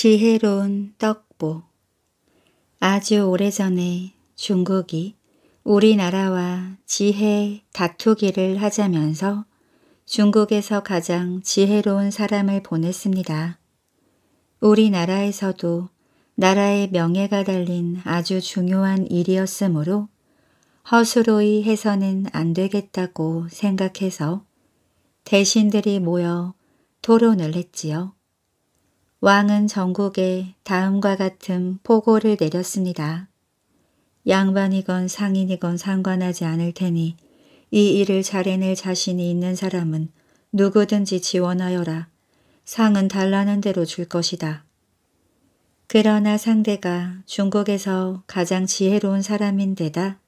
지혜로운 떡보 아주 오래전에 중국이 우리나라와 지혜 다투기를 하자면서 중국에서 가장 지혜로운 사람을 보냈습니다. 우리나라에서도 나라의 명예가 달린 아주 중요한 일이었으므로 허수로이 해서는 안 되겠다고 생각해서 대신들이 모여 토론을 했지요. 왕은 전국에 다음과 같은 포고를 내렸습니다. 양반이건 상인이건 상관하지 않을 테니 이 일을 잘해낼 자신이 있는 사람은 누구든지 지원하여라. 상은 달라는 대로 줄 것이다. 그러나 상대가 중국에서 가장 지혜로운 사람인데다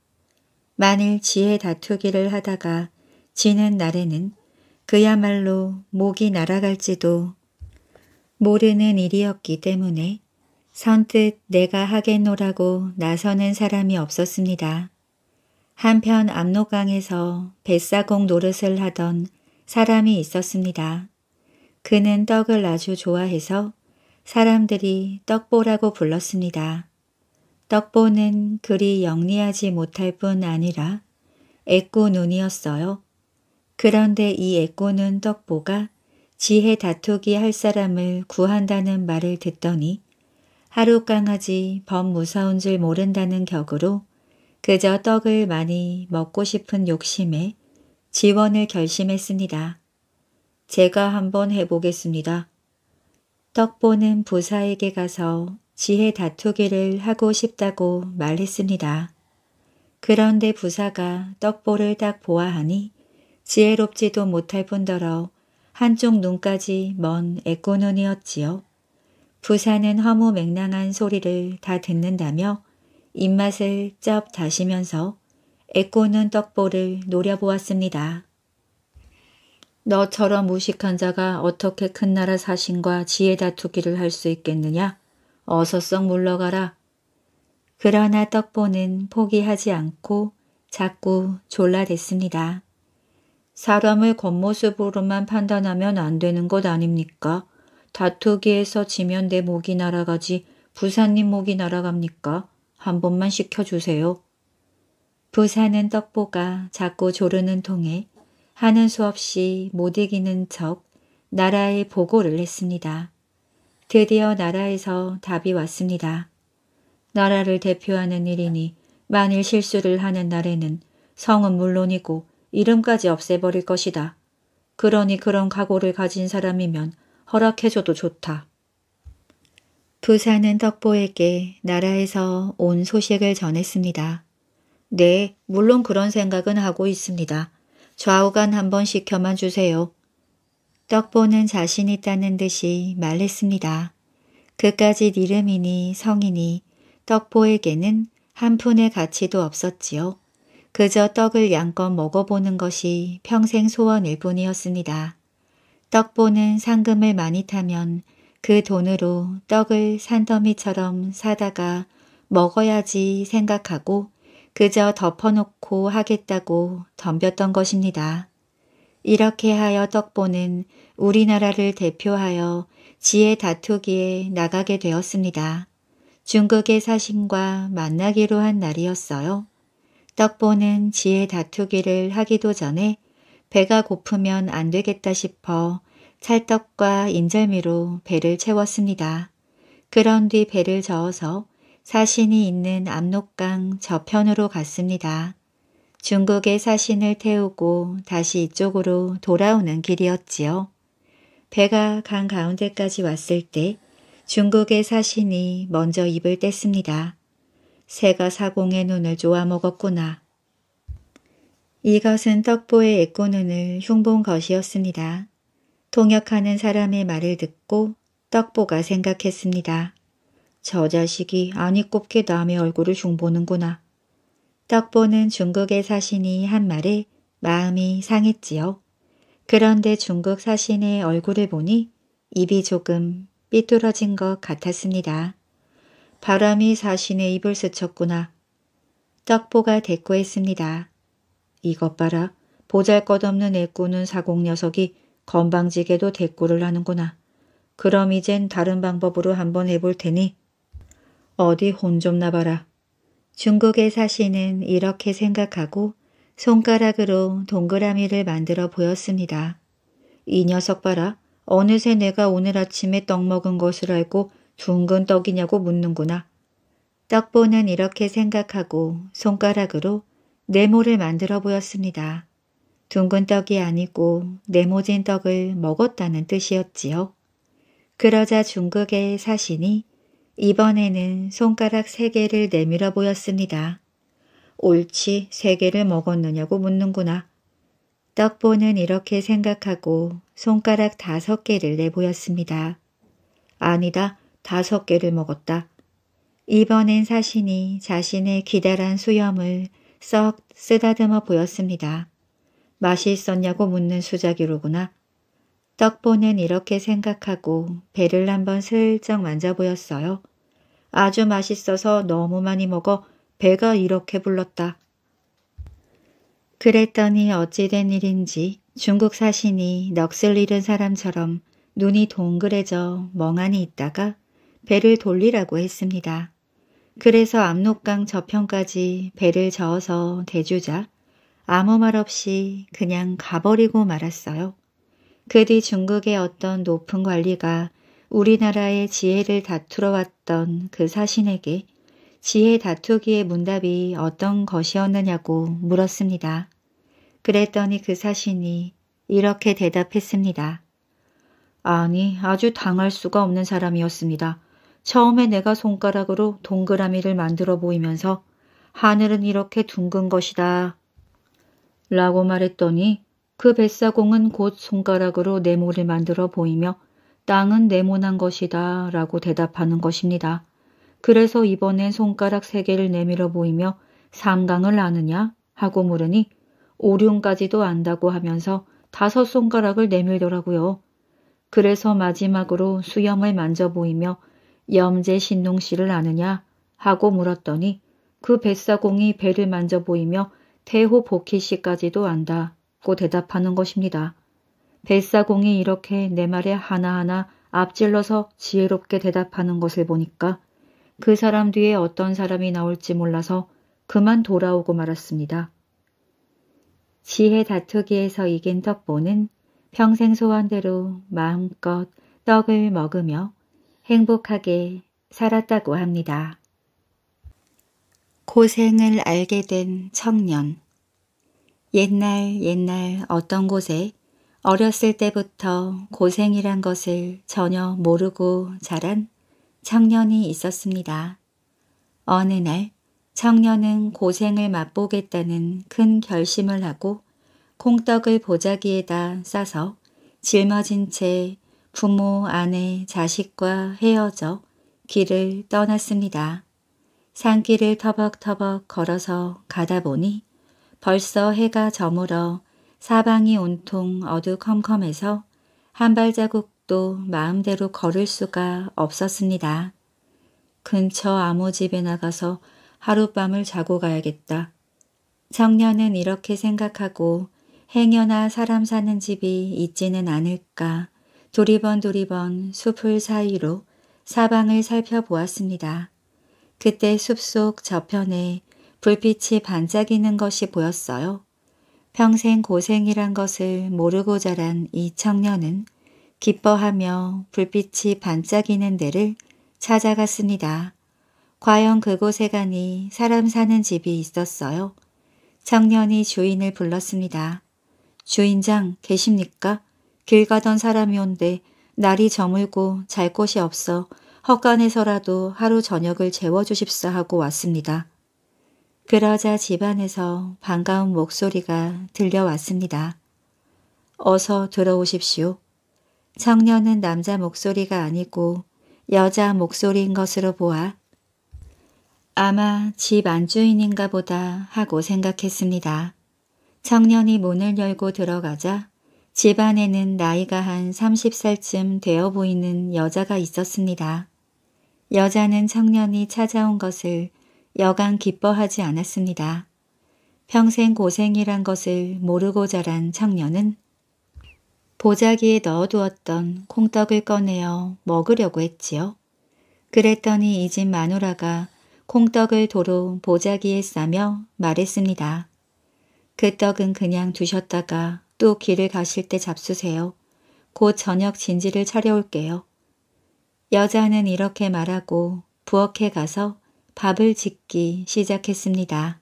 만일 지혜 다투기를 하다가 지는 날에는 그야말로 목이 날아갈지도 모르는 일이었기 때문에 선뜻 내가 하겠노라고 나서는 사람이 없었습니다. 한편 압록강에서 뱃사공 노릇을 하던 사람이 있었습니다. 그는 떡을 아주 좋아해서 사람들이 떡보라고 불렀습니다. 떡보는 그리 영리하지 못할 뿐 아니라 애꾸눈이었어요. 그런데 이 애꾸눈 떡보가 지혜 다투기 할 사람을 구한다는 말을 듣더니 하루 강아지 범 무서운 줄 모른다는 격으로 그저 떡을 많이 먹고 싶은 욕심에 지원을 결심했습니다. 제가 한번 해보겠습니다. 떡보는 부사에게 가서 지혜 다투기를 하고 싶다고 말했습니다. 그런데 부사가 떡보를 딱 보아하니 지혜롭지도 못할 뿐더러 한쪽 눈까지 먼 애코눈이었지요. 부산은 허무 맹랑한 소리를 다 듣는다며 입맛을 쩝 다시면서 애코눈 떡보를 노려보았습니다. 너처럼 무식한 자가 어떻게 큰 나라 사신과 지혜 다투기를 할 수 있겠느냐? 어서 썩 물러가라. 그러나 떡보는 포기하지 않고 자꾸 졸라댔습니다. 사람을 겉모습으로만 판단하면 안 되는 것 아닙니까? 다투기에서 지면 내 목이 날아가지 부산님 목이 날아갑니까? 한 번만 시켜주세요. 부산은 떡보가 자꾸 조르는 통에 하는 수 없이 못 이기는 척 나라에 보고를 했습니다. 드디어 나라에서 답이 왔습니다. 나라를 대표하는 일이니 만일 실수를 하는 날에는 성은 물론이고 이름까지 없애버릴 것이다. 그러니 그런 각오를 가진 사람이면 허락해줘도 좋다. 부사는 덕보에게 나라에서 온 소식을 전했습니다. 네, 물론 그런 생각은 하고 있습니다. 좌우간 한번 시켜만 주세요. 떡보는 자신 있다는 듯이 말했습니다. 그까지 이름이니 성이니 떡보에게는 한 푼의 가치도 없었지요. 그저 떡을 양껏 먹어보는 것이 평생 소원일 뿐이었습니다. 떡보는 상금을 많이 타면 그 돈으로 떡을 산더미처럼 사다가 먹어야지 생각하고 그저 덮어놓고 하겠다고 덤볐던 것입니다. 이렇게 하여 떡보는 우리나라를 대표하여 지혜 다투기에 나가게 되었습니다. 중국의 사신과 만나기로 한 날이었어요. 떡보는 지혜 다투기를 하기도 전에 배가 고프면 안 되겠다 싶어 찰떡과 인절미로 배를 채웠습니다. 그런 뒤 배를 저어서 사신이 있는 압록강 저편으로 갔습니다. 중국의 사신을 태우고 다시 이쪽으로 돌아오는 길이었지요. 배가 강 가운데까지 왔을 때 중국의 사신이 먼저 입을 뗐습니다. 새가 사공의 눈을 조아먹었구나. 이것은 떡보의 애꾸눈을 흉본 것이었습니다. 통역하는 사람의 말을 듣고 떡보가 생각했습니다. 저 자식이 아니 꼽게 남의 얼굴을 흉보는구나. 떡보는 중국의 사신이 한 말에 마음이 상했지요. 그런데 중국 사신의 얼굴을 보니 입이 조금 삐뚤어진 것 같았습니다. 바람이 자신의 입을 스쳤구나. 떡보가 대꾸했습니다. 이것 봐라. 보잘것없는 애꾸는 사공 녀석이 건방지게도 대꾸를 하는구나. 그럼 이젠 다른 방법으로 한번 해볼 테니 어디 혼 좀 나봐라. 중국의 사시는 이렇게 생각하고 손가락으로 동그라미를 만들어 보였습니다. 이 녀석 봐라. 어느새 내가 오늘 아침에 떡 먹은 것을 알고 둥근 떡이냐고 묻는구나. 떡보는 이렇게 생각하고 손가락으로 네모를 만들어 보였습니다. 둥근 떡이 아니고 네모진 떡을 먹었다는 뜻이었지요. 그러자 중국의 사신이 이번에는 손가락 세 개를 내밀어 보였습니다. 옳지 세 개를 먹었느냐고 묻는구나. 떡보는 이렇게 생각하고 손가락 다섯 개를 내보였습니다. 아니다. 다섯 개를 먹었다. 이번엔 사신이 자신의 기다란 수염을 썩 쓰다듬어 보였습니다. 맛있었냐고 묻는 수작이로구나. 떡보는 이렇게 생각하고 배를 한번 슬쩍 만져보였어요. 아주 맛있어서 너무 많이 먹어 배가 이렇게 불렀다. 그랬더니 어찌된 일인지 중국 사신이 넋을 잃은 사람처럼 눈이 동그래져 멍하니 있다가 배를 돌리라고 했습니다. 그래서 압록강 저편까지 배를 저어서 대주자 아무 말 없이 그냥 가버리고 말았어요. 그 뒤 중국의 어떤 높은 관리가 우리나라의 지혜를 다투러 왔던 그 사신에게 지혜 다투기의 문답이 어떤 것이었느냐고 물었습니다. 그랬더니 그 사신이 이렇게 대답했습니다. 아니, 아주 당할 수가 없는 사람이었습니다. 처음에 내가 손가락으로 동그라미를 만들어 보이면서 하늘은 이렇게 둥근 것이다. 라고 말했더니 그 뱃사공은 곧 손가락으로 네모를 만들어 보이며 땅은 네모난 것이다 라고 대답하는 것입니다. 그래서 이번엔 손가락 세 개를 내밀어 보이며 삼강을 아느냐 하고 물으니 오륜까지도 안다고 하면서 다섯 손가락을 내밀더라고요. 그래서 마지막으로 수염을 만져 보이며 염제 신농 씨를 아느냐 하고 물었더니 그 뱃사공이 배를 만져 보이며 태호 복희 씨까지도 안다고 대답하는 것입니다. 뱃사공이 이렇게 내 말에 하나하나 앞질러서 지혜롭게 대답하는 것을 보니까 그 사람 뒤에 어떤 사람이 나올지 몰라서 그만 돌아오고 말았습니다. 지혜 다투기에서 이긴 덕보는 평생 소원대로 마음껏 떡을 먹으며 행복하게 살았다고 합니다. 고생을 알게 된 청년 옛날 옛날 어떤 곳에 어렸을 때부터 고생이란 것을 전혀 모르고 자란 청년이 있었습니다. 어느 날 청년은 고생을 맛보겠다는 큰 결심을 하고 콩떡을 보자기에다 싸서 짊어진 채 부모, 아내, 자식과 헤어져 길을 떠났습니다. 산길을 터벅터벅 걸어서 가다 보니 벌써 해가 저물어 사방이 온통 어두컴컴해서 한 발자국도 마음대로 걸을 수가 없었습니다. 근처 아무 집에 나가서 하룻밤을 자고 가야겠다. 청년은 이렇게 생각하고 행여나 사람 사는 집이 있지는 않을까 도리번 도리번 숲을 사이로 사방을 살펴보았습니다. 그때 숲속 저편에 불빛이 반짝이는 것이 보였어요. 평생 고생이란 것을 모르고 자란 이 청년은 기뻐하며 불빛이 반짝이는 데를 찾아갔습니다. 과연 그곳에 가니 사람 사는 집이 있었어요. 청년이 주인을 불렀습니다. 주인장 계십니까? 길 가던 사람이온데 날이 저물고 잘 곳이 없어 헛간에서라도 하루 저녁을 재워주십사 하고 왔습니다. 그러자 집안에서 반가운 목소리가 들려왔습니다. 어서 들어오십시오. 청년은 남자 목소리가 아니고 여자 목소리인 것으로 보아 아마 집 안주인인가 보다 하고 생각했습니다. 청년이 문을 열고 들어가자 집안에는 나이가 한 30살쯤 되어 보이는 여자가 있었습니다. 여자는 청년이 찾아온 것을 여간 기뻐하지 않았습니다. 평생 고생이란 것을 모르고 자란 청년은 보자기에 넣어두었던 콩떡을 꺼내어 먹으려고 했지요. 그랬더니 이 집 마누라가 콩떡을 도로 보자기에 싸며 말했습니다. 그 떡은 그냥 두셨다가 또 길을 가실 때 잡수세요. 곧 저녁 진지를 차려올게요. 여자는 이렇게 말하고 부엌에 가서 밥을 짓기 시작했습니다.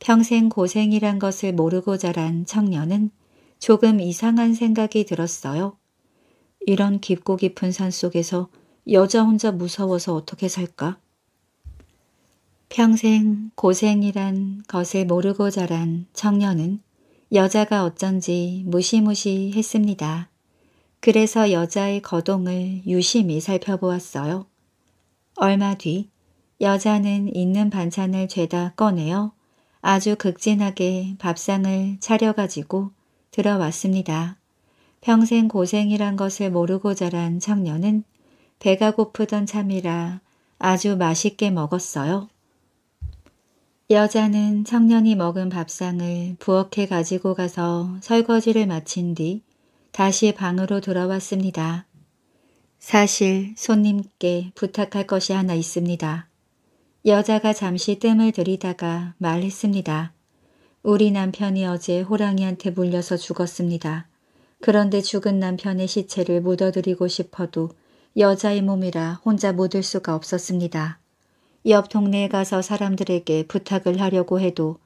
평생 고생이란 것을 모르고 자란 청년은 조금 이상한 생각이 들었어요. 이런 깊고 깊은 산 속에서 여자 혼자 무서워서 어떻게 살까? 평생 고생이란 것을 모르고 자란 청년은 여자가 어쩐지 무시무시했습니다. 그래서 여자의 거동을 유심히 살펴보았어요. 얼마 뒤 여자는 있는 반찬을 죄다 꺼내어 아주 극진하게 밥상을 차려가지고 들어왔습니다. 평생 고생이란 것을 모르고 자란 청년은 배가 고프던 참이라 아주 맛있게 먹었어요. 여자는 청년이 먹은 밥상을 부엌에 가지고 가서 설거지를 마친 뒤 다시 방으로 돌아왔습니다. 사실 손님께 부탁할 것이 하나 있습니다. 여자가 잠시 뜸을 들이다가 말했습니다. 우리 남편이 어제 호랑이한테 물려서 죽었습니다. 그런데 죽은 남편의 시체를 묻어드리고 싶어도 여자의 몸이라 혼자 묻을 수가 없었습니다. 옆 동네에 가서 사람들에게 부탁을 하려고 해도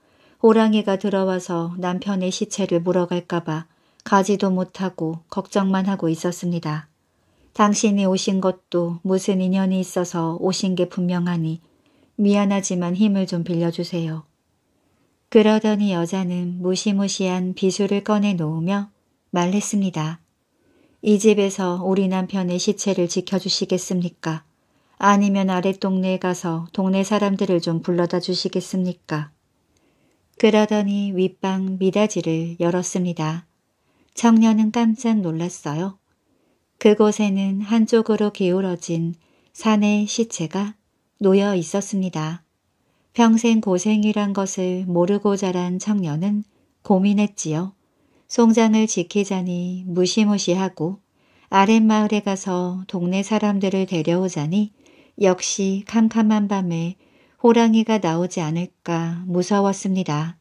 호랑이가 들어와서 남편의 시체를 물어갈까봐 가지도 못하고 걱정만 하고 있었습니다. 당신이 오신 것도 무슨 인연이 있어서 오신 게 분명하니 미안하지만 힘을 좀 빌려주세요. 그러더니 여자는 무시무시한 비수를 꺼내놓으며 말했습니다. 이 집에서 우리 남편의 시체를 지켜주시겠습니까? 아니면 아랫동네에 가서 동네 사람들을 좀 불러다 주시겠습니까? 그러더니 윗방 미닫이를 열었습니다. 청년은 깜짝 놀랐어요. 그곳에는 한쪽으로 기울어진 산의 시체가 놓여 있었습니다. 평생 고생이란 것을 모르고 자란 청년은 고민했지요. 송장을 지키자니 무시무시하고 아랫마을에 가서 동네 사람들을 데려오자니 역시 캄캄한 밤에 호랑이가 나오지 않을까 무서웠습니다.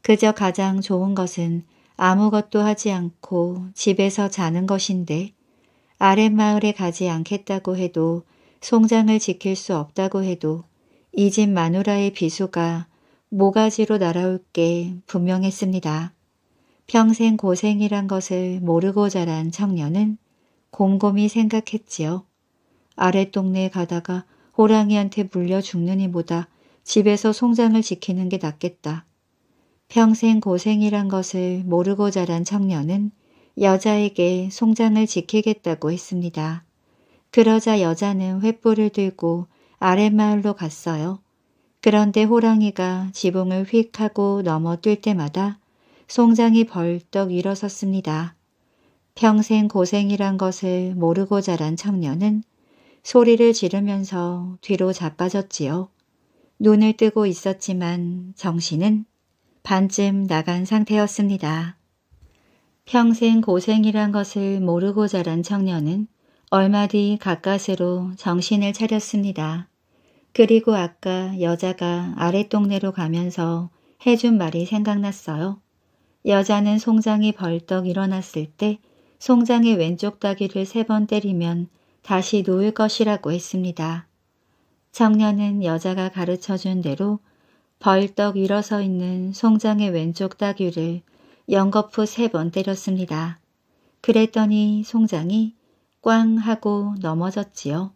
그저 가장 좋은 것은 아무것도 하지 않고 집에서 자는 것인데 아랫마을에 가지 않겠다고 해도 송장을 지킬 수 없다고 해도 이 집 마누라의 비수가 모가지로 날아올 게 분명했습니다. 평생 고생이란 것을 모르고 자란 청년은 곰곰이 생각했지요. 아랫동네에 가다가 호랑이한테 물려 죽느니 보다 집에서 송장을 지키는 게 낫겠다. 평생 고생이란 것을 모르고 자란 청년은 여자에게 송장을 지키겠다고 했습니다. 그러자 여자는 횃불을 들고 아랫마을로 갔어요. 그런데 호랑이가 지붕을 휙 하고 넘어 뛸 때마다 송장이 벌떡 일어섰습니다. 평생 고생이란 것을 모르고 자란 청년은 소리를 지르면서 뒤로 자빠졌지요. 눈을 뜨고 있었지만 정신은 반쯤 나간 상태였습니다. 평생 고생이란 것을 모르고 자란 청년은 얼마 뒤 가까스로 정신을 차렸습니다. 그리고 아까 여자가 아랫동네로 가면서 해준 말이 생각났어요. 여자는 송장이 벌떡 일어났을 때 송장의 왼쪽 다귀를세 번 때리면 다시 놓을 것이라고 했습니다. 청년은 여자가 가르쳐준 대로 벌떡 일어서 있는 송장의 왼쪽 따귀를 연거푸 세 번 때렸습니다. 그랬더니 송장이 꽝 하고 넘어졌지요.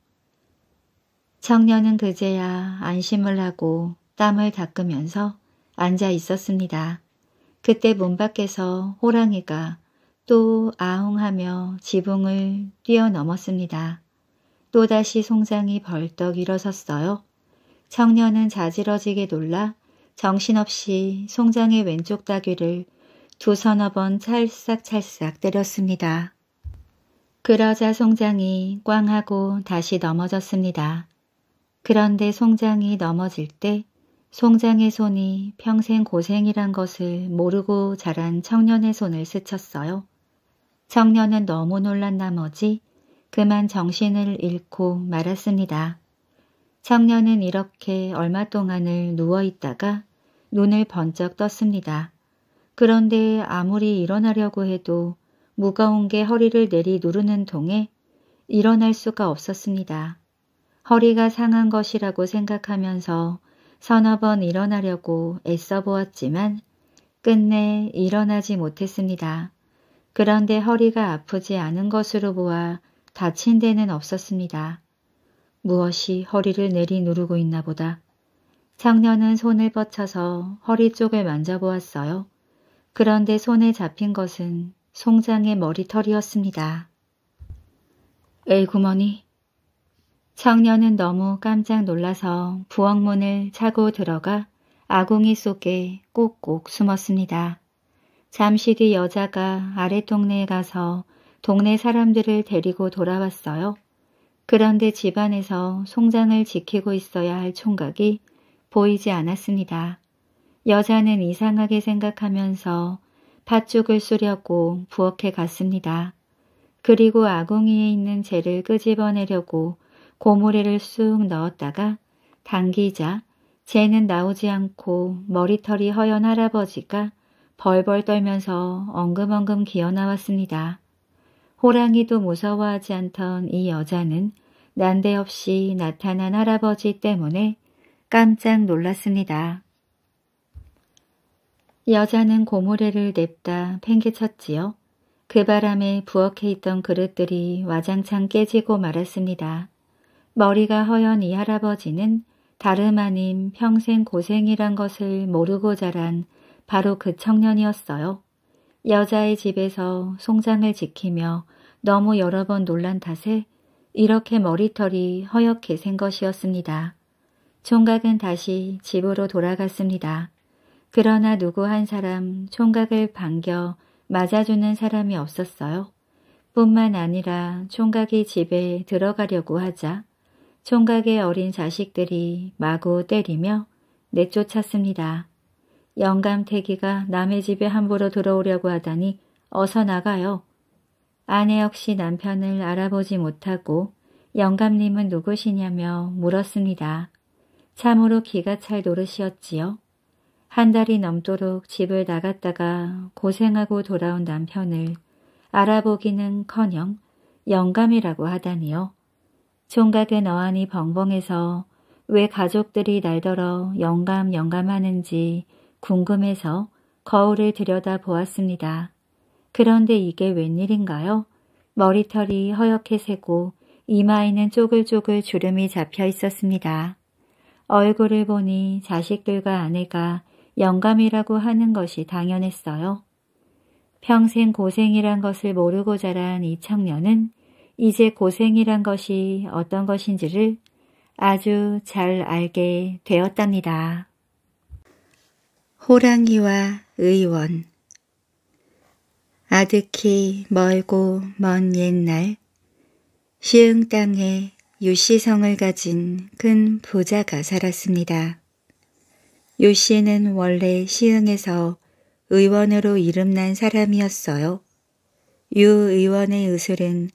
청년은 그제야 안심을 하고 땀을 닦으면서 앉아 있었습니다. 그때 문 밖에서 호랑이가 또 아웅하며 지붕을 뛰어넘었습니다. 또다시 송장이 벌떡 일어섰어요. 청년은 자지러지게 놀라 정신없이 송장의 왼쪽 다귀를 두 서너 번 찰싹찰싹 때렸습니다. 그러자 송장이 꽝 하고 다시 넘어졌습니다. 그런데 송장이 넘어질 때 송장의 손이 평생 고생이란 것을 모르고 자란 청년의 손을 스쳤어요. 청년은 너무 놀란 나머지 그만 정신을 잃고 말았습니다. 청년은 이렇게 얼마 동안을 누워 있다가 눈을 번쩍 떴습니다. 그런데 아무리 일어나려고 해도 무거운 게 허리를 내리 누르는 동에 일어날 수가 없었습니다. 허리가 상한 것이라고 생각하면서 서너 번 일어나려고 애써 보았지만 끝내 일어나지 못했습니다. 그런데 허리가 아프지 않은 것으로 보아 다친 데는 없었습니다. 무엇이 허리를 내리누르고 있나 보다. 청년은 손을 뻗쳐서 허리 쪽을 만져보았어요. 그런데 손에 잡힌 것은 송장의 머리털이었습니다. 에이 구머니. 청년은 너무 깜짝 놀라서 부엌문을 차고 들어가 아궁이 속에 꼭꼭 숨었습니다. 잠시 뒤 여자가 아래 동네에 가서 동네 사람들을 데리고 돌아왔어요. 그런데 집안에서 송장을 지키고 있어야 할 총각이 보이지 않았습니다. 여자는 이상하게 생각하면서 팥죽을 쑤려고 부엌에 갔습니다. 그리고 아궁이에 있는 재를 끄집어내려고 고무래를 쑥 넣었다가 당기자 재는 나오지 않고 머리털이 허연 할아버지가 벌벌 떨면서 엉금엉금 기어나왔습니다. 호랑이도 무서워하지 않던 이 여자는 난데없이 나타난 할아버지 때문에 깜짝 놀랐습니다. 여자는 고무래를 냅다 팽개쳤지요. 그 바람에 부엌에 있던 그릇들이 와장창 깨지고 말았습니다. 머리가 허연 이 할아버지는 다름 아닌 평생 고생이란 것을 모르고 자란 바로 그 청년이었어요. 여자의 집에서 송장을 지키며 너무 여러 번 놀란 탓에 이렇게 머리털이 허옇게 생 것이었습니다. 총각은 다시 집으로 돌아갔습니다. 그러나 누구 한 사람 총각을 반겨 맞아주는 사람이 없었어요. 뿐만 아니라 총각이 집에 들어가려고 하자 총각의 어린 자식들이 마구 때리며 내쫓았습니다. 영감태기가 남의 집에 함부로 들어오려고 하다니 어서 나가요. 아내 역시 남편을 알아보지 못하고 영감님은 누구시냐며 물었습니다. 참으로 기가 찰 노릇이었지요. 한 달이 넘도록 집을 나갔다가 고생하고 돌아온 남편을 알아보기는커녕 영감이라고 하다니요. 총각은어안이 벙벙해서 왜 가족들이 날더러 영감 영감하는지 궁금해서 거울을 들여다 보았습니다. 그런데 이게 웬일인가요? 머리털이 허옇게 새고 이마에는 쪼글쪼글 주름이 잡혀 있었습니다. 얼굴을 보니 자식들과 아내가 영감이라고 하는 것이 당연했어요. 평생 고생이란 것을 모르고 자란 이 청년은 이제 고생이란 것이 어떤 것인지를 아주 잘 알게 되었답니다. 호랑이와 의원 아득히 멀고 먼 옛날 시흥 땅에 유씨성을 가진 큰 부자가 살았습니다. 유씨는 원래 시흥에서 의원으로 이름난 사람이었어요. 유 의원의 의술은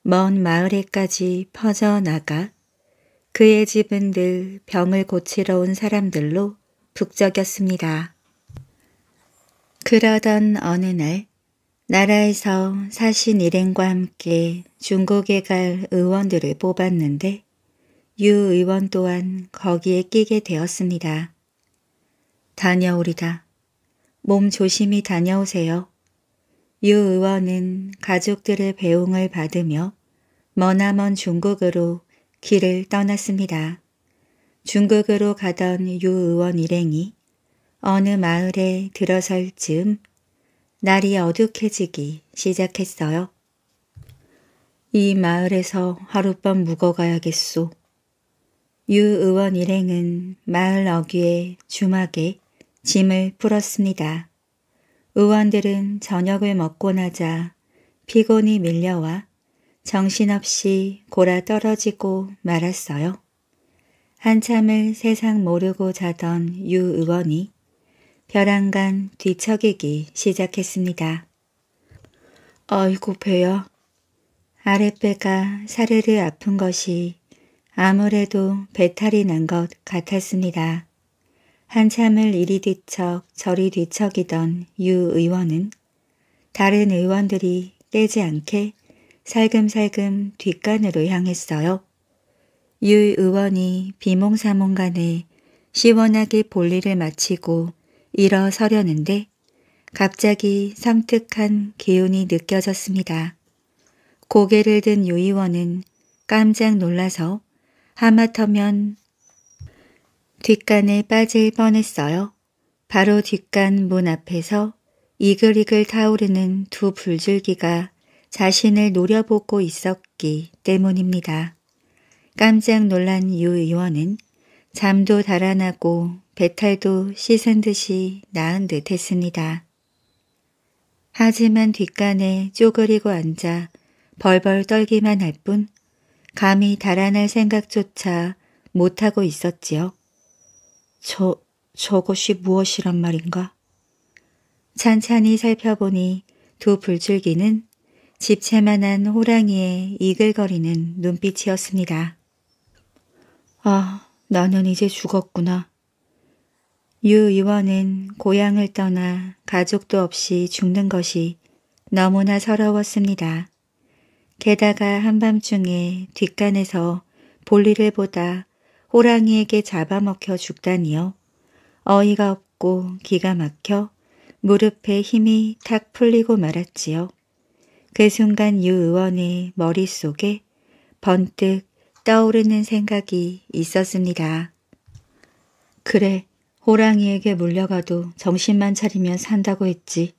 먼 마을에까지 퍼져나가 그의 집은 늘 병을 고치러 온 사람들로 북적였습니다. 그러던 어느 날 나라에서 사신 일행과 함께 중국에 갈 의원들을 뽑았는데 유 의원 또한 거기에 끼게 되었습니다. 다녀오리다. 몸 조심히 다녀오세요. 유 의원은 가족들의 배웅을 받으며 머나먼 중국으로 길을 떠났습니다. 중국으로 가던 유 의원 일행이 어느 마을에 들어설 즈음 날이 어둑해지기 시작했어요. 이 마을에서 하룻밤 묵어가야겠소. 유 의원 일행은 마을 어귀에 주막에 짐을 풀었습니다. 의원들은 저녁을 먹고 나자 피곤이 밀려와 정신없이 골아 떨어지고 말았어요. 한참을 세상 모르고 자던 유 의원이 벼랑간 뒤척이기 시작했습니다. 어이고 배요. 아랫배가 사르르 아픈 것이 아무래도 배탈이 난 것 같았습니다. 한참을 이리 뒤척 저리 뒤척이던 유 의원은 다른 의원들이 깨지 않게 살금살금 뒷간으로 향했어요. 유 의원이 비몽사몽간에 시원하게 볼일을 마치고 일어서려는데 갑자기 섬뜩한 기운이 느껴졌습니다. 고개를 든 유의원은 깜짝 놀라서 하마터면 뒷간에 빠질 뻔했어요. 바로 뒷간 문 앞에서 이글이글 타오르는 두 불줄기가 자신을 노려보고 있었기 때문입니다. 깜짝 놀란 유 의원은 잠도 달아나고 배탈도 씻은 듯이 나은 듯 했습니다. 하지만 뒷간에 쪼그리고 앉아 벌벌 떨기만 할 뿐 감히 달아날 생각조차 못하고 있었지요. 저, 저것이 무엇이란 말인가? 찬찬히 살펴보니 두 불줄기는 집채만한 호랑이의 이글거리는 눈빛이었습니다. 아, 나는 이제 죽었구나. 유의원은 고향을 떠나 가족도 없이 죽는 것이 너무나 서러웠습니다. 게다가 한밤중에 뒷간에서 볼일을 보다 호랑이에게 잡아먹혀 죽다니요. 어이가 없고 기가 막혀 무릎에 힘이 탁 풀리고 말았지요. 그 순간 유 의원의 머릿속에 번뜩 떠오르는 생각이 있었습니다. 그래, 호랑이에게 물려가도 정신만 차리면 산다고 했지.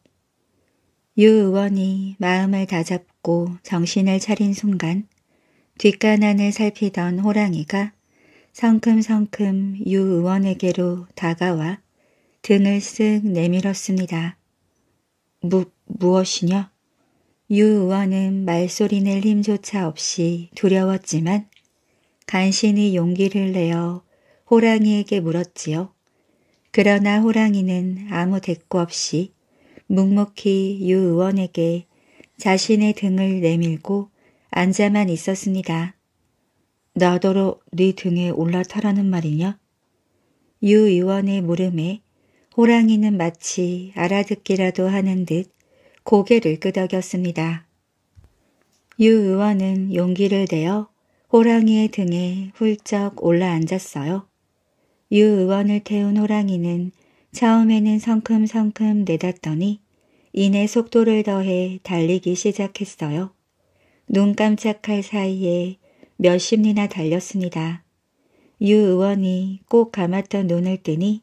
유 의원이 마음을 다잡고 정신을 차린 순간 뒷간안을 살피던 호랑이가 성큼성큼 유 의원에게로 다가와 등을 쓱 내밀었습니다. 무, 무엇이냐? 유 의원은 말소리 낼 힘조차 없이 두려웠지만 간신히 용기를 내어 호랑이에게 물었지요. 그러나 호랑이는 아무 대꾸 없이 묵묵히 유 의원에게 자신의 등을 내밀고 앉아만 있었습니다. 나더러 네 등에 올라타라는 말이냐? 유 의원의 물음에 호랑이는 마치 알아듣기라도 하는 듯 고개를 끄덕였습니다. 유 의원은 용기를 내어 호랑이의 등에 훌쩍 올라앉았어요. 유 의원을 태운 호랑이는 처음에는 성큼성큼 내닫더니 이내 속도를 더해 달리기 시작했어요. 눈 깜짝할 사이에 몇 십 리나 달렸습니다. 유 의원이 꼭 감았던 눈을 뜨니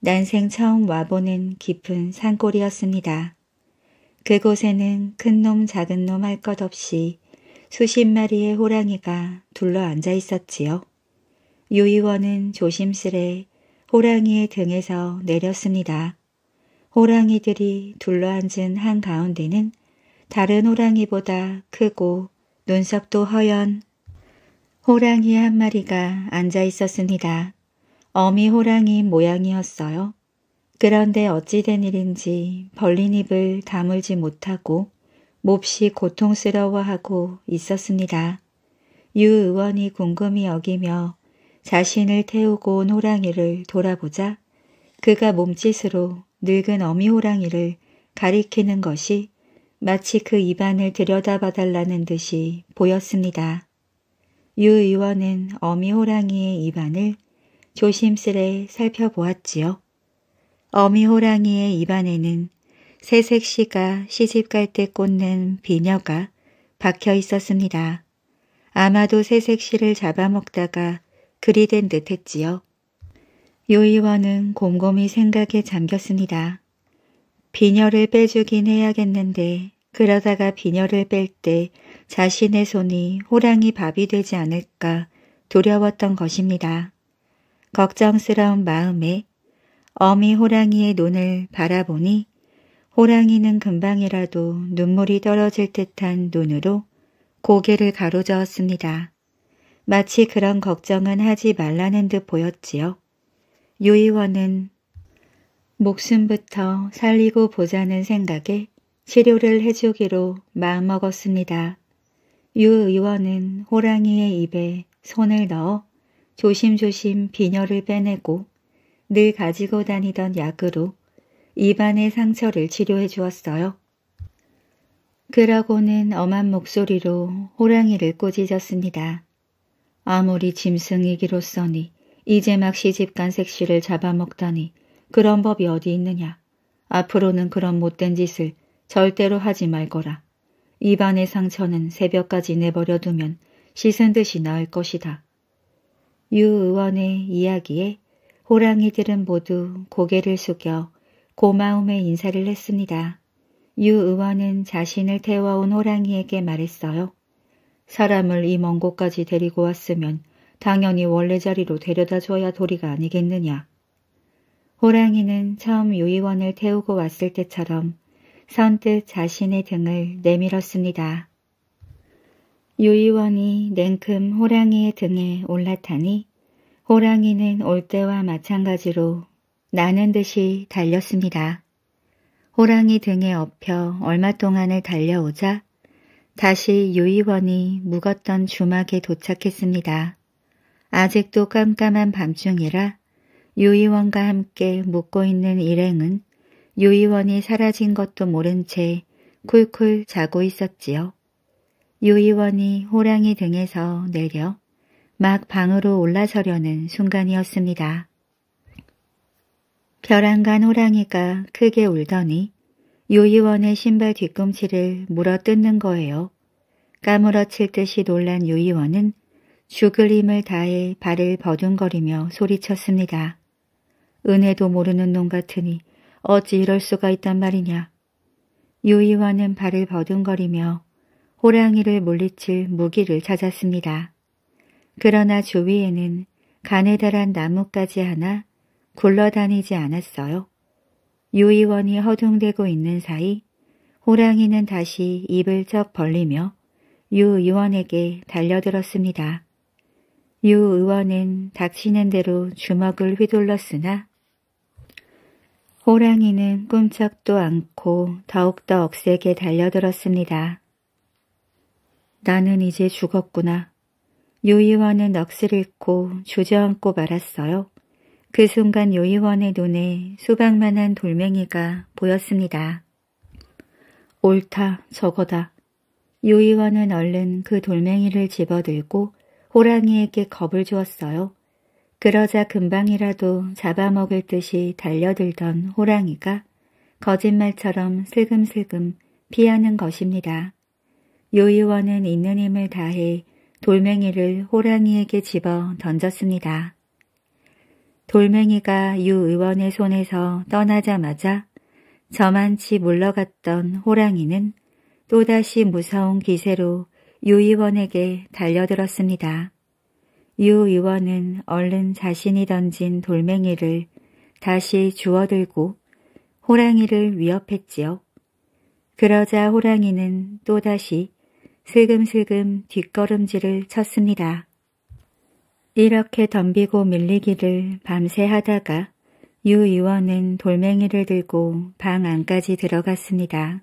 난생 처음 와보는 깊은 산골이었습니다. 그곳에는 큰 놈 작은 놈 할 것 없이 수십 마리의 호랑이가 둘러앉아 있었지요. 유이원은 조심스레 호랑이의 등에서 내렸습니다. 호랑이들이 둘러앉은 한가운데는 다른 호랑이보다 크고 눈썹도 허연 호랑이 한 마리가 앉아 있었습니다. 어미 호랑이 모양이었어요. 그런데 어찌된 일인지 벌린 입을 다물지 못하고 몹시 고통스러워하고 있었습니다. 유 의원이 궁금히 여기며 자신을 태우고 온 호랑이를 돌아보자 그가 몸짓으로 늙은 어미 호랑이를 가리키는 것이 마치 그 입안을 들여다봐달라는 듯이 보였습니다. 유 의원은 어미 호랑이의 입안을 조심스레 살펴보았지요. 어미 호랑이의 입안에는 새색시가 시집 갈때 꽂는 비녀가 박혀 있었습니다. 아마도 새색시를 잡아먹다가 그리 된 듯했지요. 요이원은 곰곰이 생각에 잠겼습니다. 비녀를 빼주긴 해야겠는데 그러다가 비녀를 뺄 때 자신의 손이 호랑이 밥이 되지 않을까 두려웠던 것입니다. 걱정스러운 마음에 어미 호랑이의 눈을 바라보니 호랑이는 금방이라도 눈물이 떨어질 듯한 눈으로 고개를 가로저었습니다. 마치 그런 걱정은 하지 말라는 듯 보였지요. 유의원은 목숨부터 살리고 보자는 생각에 치료를 해주기로 마음먹었습니다. 유 의원은 호랑이의 입에 손을 넣어 조심조심 비녀를 빼내고 늘 가지고 다니던 약으로 입안의 상처를 치료해 주었어요. 그러고는 엄한 목소리로 호랑이를 꼬지졌습니다. 아무리 짐승이기로써니 이제 막 시집간 색시를 잡아먹다니 그런 법이 어디 있느냐. 앞으로는 그런 못된 짓을 절대로 하지 말거라. 입안의 상처는 새벽까지 내버려 두면 씻은 듯이 나을 것이다. 유 의원의 이야기에 호랑이들은 모두 고개를 숙여 고마움의 인사를 했습니다. 유 의원은 자신을 태워온 호랑이에게 말했어요. 사람을 이 먼 곳까지 데리고 왔으면 당연히 원래 자리로 데려다 줘야 도리가 아니겠느냐. 호랑이는 처음 유의원을 태우고 왔을 때처럼 선뜻 자신의 등을 내밀었습니다. 유의원이 냉큼 호랑이의 등에 올라타니 호랑이는 올 때와 마찬가지로 나는 듯이 달렸습니다. 호랑이 등에 업혀 얼마 동안을 달려오자 다시 유이원이 묵었던 주막에 도착했습니다. 아직도 깜깜한 밤중이라 유이원과 함께 묵고 있는 일행은 유이원이 사라진 것도 모른 채 쿨쿨 자고 있었지요. 유이원이 호랑이 등에서 내려 막 방으로 올라서려는 순간이었습니다. 벼랑간 호랑이가 크게 울더니 유이원의 신발 뒤꿈치를 물어뜯는 거예요. 까무러칠 듯이 놀란 유이원은 죽을 힘을 다해 발을 버둥거리며 소리쳤습니다. 은혜도 모르는 놈 같으니 어찌 이럴 수가 있단 말이냐. 유이원은 발을 버둥거리며 호랑이를 물리칠 무기를 찾았습니다. 그러나 주위에는 가느다란 나뭇가지 하나 굴러다니지 않았어요. 유의원이 허둥대고 있는 사이 호랑이는 다시 입을 쩍 벌리며 유 의원에게 달려들었습니다. 유 의원은 닥치는 대로 주먹을 휘둘렀으나 호랑이는 꿈쩍도 않고 더욱더 억세게 달려들었습니다. 나는 이제 죽었구나. 유의원은 넋을 잃고 주저앉고 말았어요. 그 순간 요의원의 눈에 수박만한 돌멩이가 보였습니다. 옳다, 저거다. 요의원은 얼른 그 돌멩이를 집어들고 호랑이에게 겁을 주었어요. 그러자 금방이라도 잡아먹을 듯이 달려들던 호랑이가 거짓말처럼 슬금슬금 피하는 것입니다. 요의원은 있는 힘을 다해 돌멩이를 호랑이에게 집어 던졌습니다. 돌멩이가 유 의원의 손에서 떠나자마자 저만치 물러갔던 호랑이는 또다시 무서운 기세로 유 의원에게 달려들었습니다. 유 의원은 얼른 자신이 던진 돌멩이를 다시 주워들고 호랑이를 위협했지요. 그러자 호랑이는 또다시 슬금슬금 뒷걸음질을 쳤습니다. 이렇게 덤비고 밀리기를 밤새 하다가 유 의원은 돌멩이를 들고 방 안까지 들어갔습니다.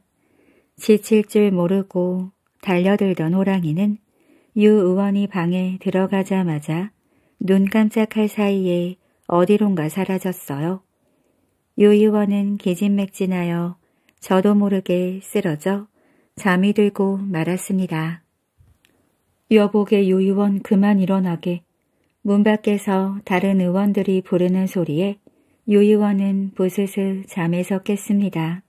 지칠 줄 모르고 달려들던 호랑이는 유 의원이 방에 들어가자마자 눈 깜짝할 사이에 어디론가 사라졌어요. 유 의원은 기진맥진하여 저도 모르게 쓰러져 잠이 들고 말았습니다. 여보게 유 의원 그만 일어나게 문 밖에서 다른 의원들이 부르는 소리에 유 의원은 부스스 잠에서 깼습니다.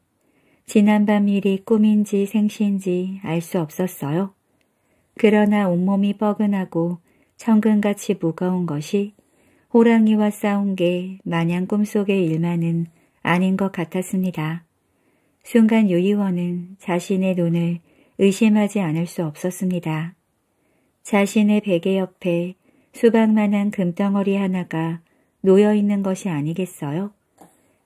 지난밤 일이 꿈인지 생신지 알 수 없었어요. 그러나 온몸이 뻐근하고 천근같이 무거운 것이 호랑이와 싸운 게 마냥 꿈속의 일만은 아닌 것 같았습니다. 순간 유의원은 자신의 눈을 의심하지 않을 수 없었습니다. 자신의 베개 옆에 수박만한 금덩어리 하나가 놓여 있는 것이 아니겠어요?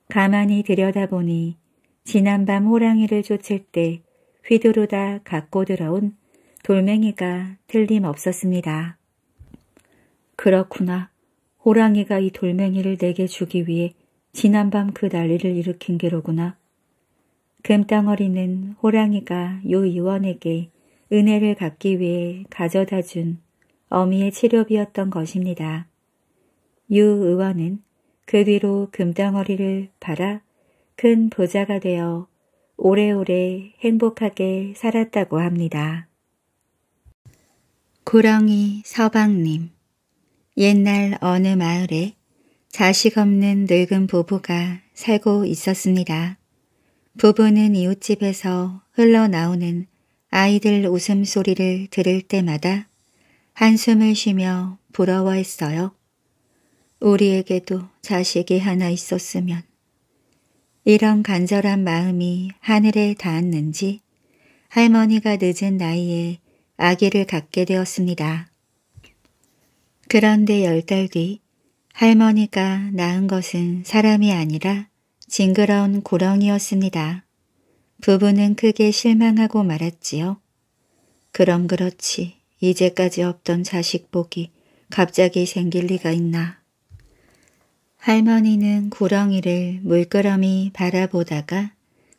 가만히 들여다보니 지난밤 호랑이를 쫓을 때 휘두르다 갖고 들어온 돌멩이가 틀림없었습니다. 그렇구나. 호랑이가 이 돌멩이를 내게 주기 위해 지난밤 그 난리를 일으킨 게로구나. 금덩어리는 호랑이가 요 의원에게 은혜를 갚기 위해 가져다 준 어미의 치료비였던 것입니다. 유 의원은 그 뒤로 금덩어리를 팔아 큰 부자가 되어 오래오래 행복하게 살았다고 합니다. 구렁이 서방님 옛날 어느 마을에 자식 없는 늙은 부부가 살고 있었습니다. 부부는 이웃집에서 흘러나오는 아이들 웃음소리를 들을 때마다 한숨을 쉬며 부러워했어요. 우리에게도 자식이 하나 있었으면 이런 간절한 마음이 하늘에 닿았는지 할머니가 늦은 나이에 아기를 갖게 되었습니다. 그런데 열 달 뒤 할머니가 낳은 것은 사람이 아니라 징그러운 고렁이였습니다. 부부는 크게 실망하고 말았지요. 그럼 그렇지. 이제까지 없던 자식 복이 갑자기 생길 리가 있나. 할머니는 구렁이를 물끄러미 바라보다가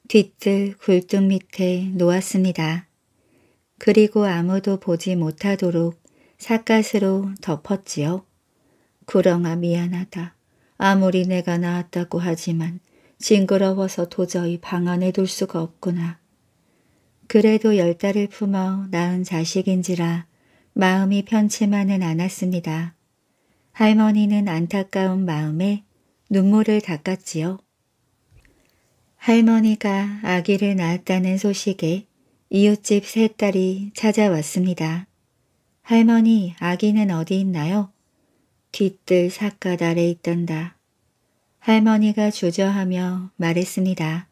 뒤뜰 굴뚝 밑에 놓았습니다. 그리고 아무도 보지 못하도록 삿갓으로 덮었지요. 구렁아 미안하다. 아무리 내가 나았다고 하지만 징그러워서 도저히 방 안에 둘 수가 없구나. 그래도 열 달을 품어 낳은 자식인지라 마음이 편치만은 않았습니다. 할머니는 안타까운 마음에 눈물을 닦았지요. 할머니가 아기를 낳았다는 소식에 이웃집 세 딸이 찾아왔습니다. 할머니, 아기는 어디 있나요? 뒤뜰 삿갓 아래 있던다. 할머니가 주저하며 말했습니다.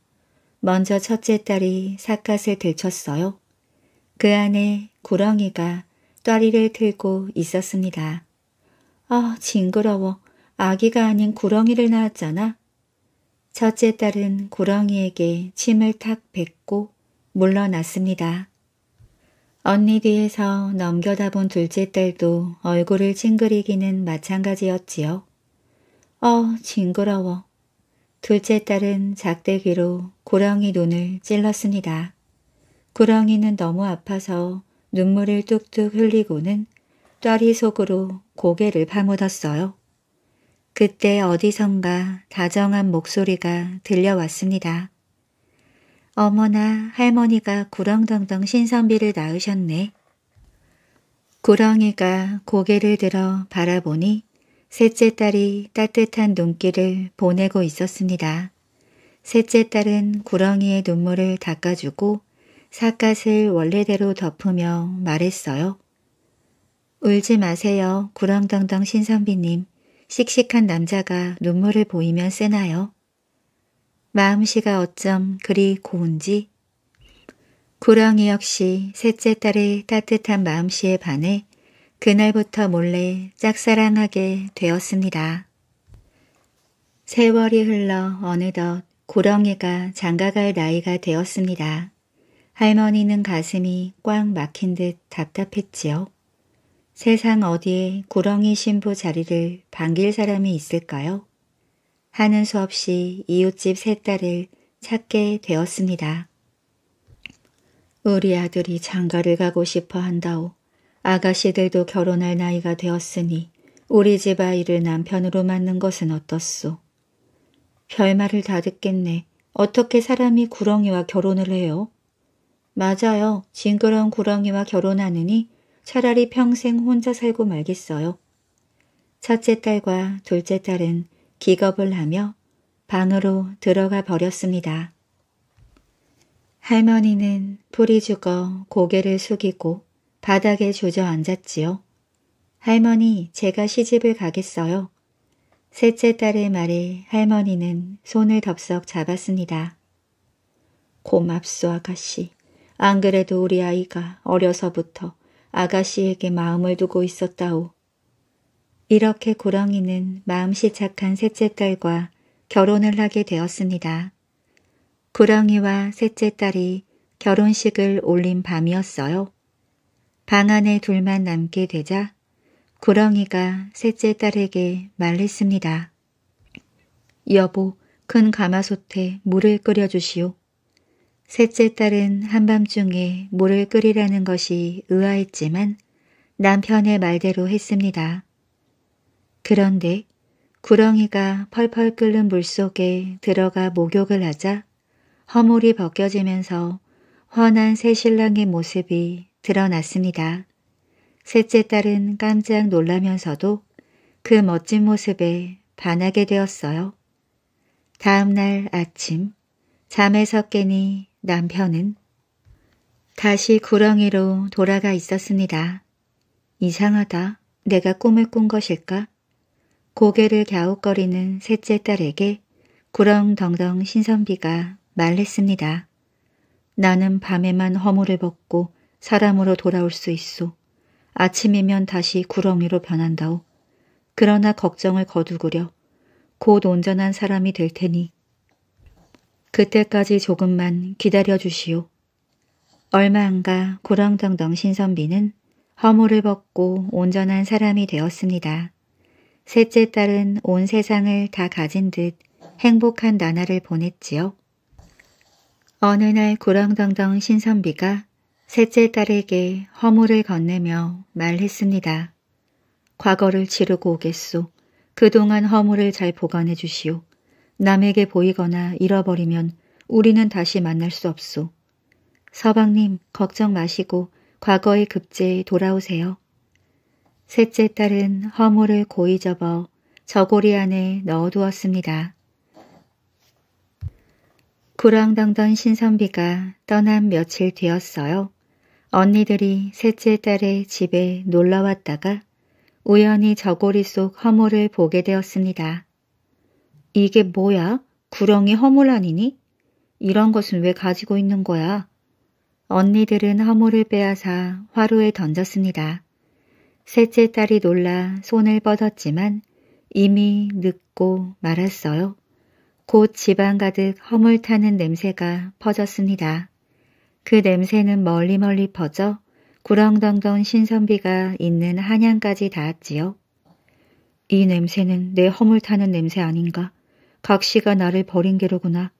먼저 첫째 딸이 삿갓을 들쳤어요. 그 안에 구렁이가 또리를 들고 있었습니다. 아, 어, 징그러워. 아기가 아닌 구렁이를 낳았잖아. 첫째 딸은 구렁이에게 침을 탁 뱉고 물러났습니다. 언니 뒤에서 넘겨다본 둘째 딸도 얼굴을 찡그리기는 마찬가지였지요. 어, 징그러워. 둘째 딸은 작대기로 구렁이 눈을 찔렀습니다. 구렁이는 너무 아파서 눈물을 뚝뚝 흘리고는 딸이 속으로 고개를 파묻었어요. 그때 어디선가 다정한 목소리가 들려왔습니다. 어머나 할머니가 구렁덩덩 신선비를 낳으셨네. 구렁이가 고개를 들어 바라보니 셋째 딸이 따뜻한 눈길을 보내고 있었습니다. 셋째 딸은 구렁이의 눈물을 닦아주고 사갓을 원래대로 덮으며 말했어요. 울지 마세요, 구렁덩덩 신선비님. 씩씩한 남자가 눈물을 보이면 쓰나요? 마음씨가 어쩜 그리 고운지? 구렁이 역시 셋째 딸의 따뜻한 마음씨에 반해 그날부터 몰래 짝사랑하게 되었습니다. 세월이 흘러 어느덧 구렁이가 장가갈 나이가 되었습니다. 할머니는 가슴이 꽉 막힌 듯 답답했지요. 세상 어디에 구렁이 신부 자리를 반길 사람이 있을까요? 하는 수 없이 이웃집 세 딸을 찾게 되었습니다. 우리 아들이 장가를 가고 싶어 한다오. 아가씨들도 결혼할 나이가 되었으니 우리 집 아이를 남편으로 맞는 것은 어떻소? 별말을 다 듣겠네. 어떻게 사람이 구렁이와 결혼을 해요? 맞아요. 징그러운 구렁이와 결혼하느니 차라리 평생 혼자 살고 말겠어요. 첫째 딸과 둘째 딸은 기겁을 하며 방으로 들어가 버렸습니다. 할머니는 풀이 죽어 고개를 숙이고 바닥에 주저앉았지요. 할머니, 제가 시집을 가겠어요. 셋째 딸의 말에 할머니는 손을 덥석 잡았습니다. 고맙소, 아가씨. 안 그래도 우리 아이가 어려서부터 아가씨에게 마음을 두고 있었다오. 이렇게 고렁이는 마음씨 착한 셋째 딸과 결혼을 하게 되었습니다. 고렁이와 셋째 딸이 결혼식을 올린 밤이었어요. 방 안에 둘만 남게 되자 고렁이가 셋째 딸에게 말했습니다. 여보, 큰 가마솥에 물을 끓여주시오. 셋째 딸은 한밤중에 물을 끓이라는 것이 의아했지만 남편의 말대로 했습니다. 그런데 구렁이가 펄펄 끓는 물속에 들어가 목욕을 하자 허물이 벗겨지면서 훤한 새 신랑의 모습이 드러났습니다. 셋째 딸은 깜짝 놀라면서도 그 멋진 모습에 반하게 되었어요. 다음날 아침 잠에서 깨니 남편은 다시 구렁이로 돌아가 있었습니다. 이상하다. 내가 꿈을 꾼 것일까? 고개를 갸웃거리는 셋째 딸에게 구렁덩덩 신선비가 말했습니다. 나는 밤에만 허물을 벗고 사람으로 돌아올 수 있소. 아침이면 다시 구렁이로 변한다오. 그러나 걱정을 거두구려. 곧 온전한 사람이 될 테니 그때까지 조금만 기다려주시오. 얼마 안가 구렁덩덩 신선비는 허물을 벗고 온전한 사람이 되었습니다. 셋째 딸은 온 세상을 다 가진 듯 행복한 나날을 보냈지요. 어느 날 구렁덩덩 신선비가 셋째 딸에게 허물을 건네며 말했습니다. 과거를 치르고 오겠소. 그동안 허물을 잘 보관해 주시오. 남에게 보이거나 잃어버리면 우리는 다시 만날 수 없소. 서방님 걱정 마시고 과거의 급제에 돌아오세요. 셋째 딸은 허물을 고이 접어 저고리 안에 넣어두었습니다. 구렁덩던 신선비가 떠난 며칠 되었어요. 언니들이 셋째 딸의 집에 놀러왔다가 우연히 저고리 속 허물을 보게 되었습니다. 이게 뭐야? 구렁이 허물아니니? 이런 것은 왜 가지고 있는 거야? 언니들은 허물을 빼앗아 화로에 던졌습니다. 셋째 딸이 놀라 손을 뻗었지만 이미 늦고 말았어요. 곧 집안 가득 허물 타는 냄새가 퍼졌습니다. 그 냄새는 멀리멀리 멀리 퍼져 구렁덩덩 신선비가 있는 한양까지 닿았지요. 이 냄새는 내 허물 타는 냄새 아닌가? 각 씨가 나를 버린 게로구나.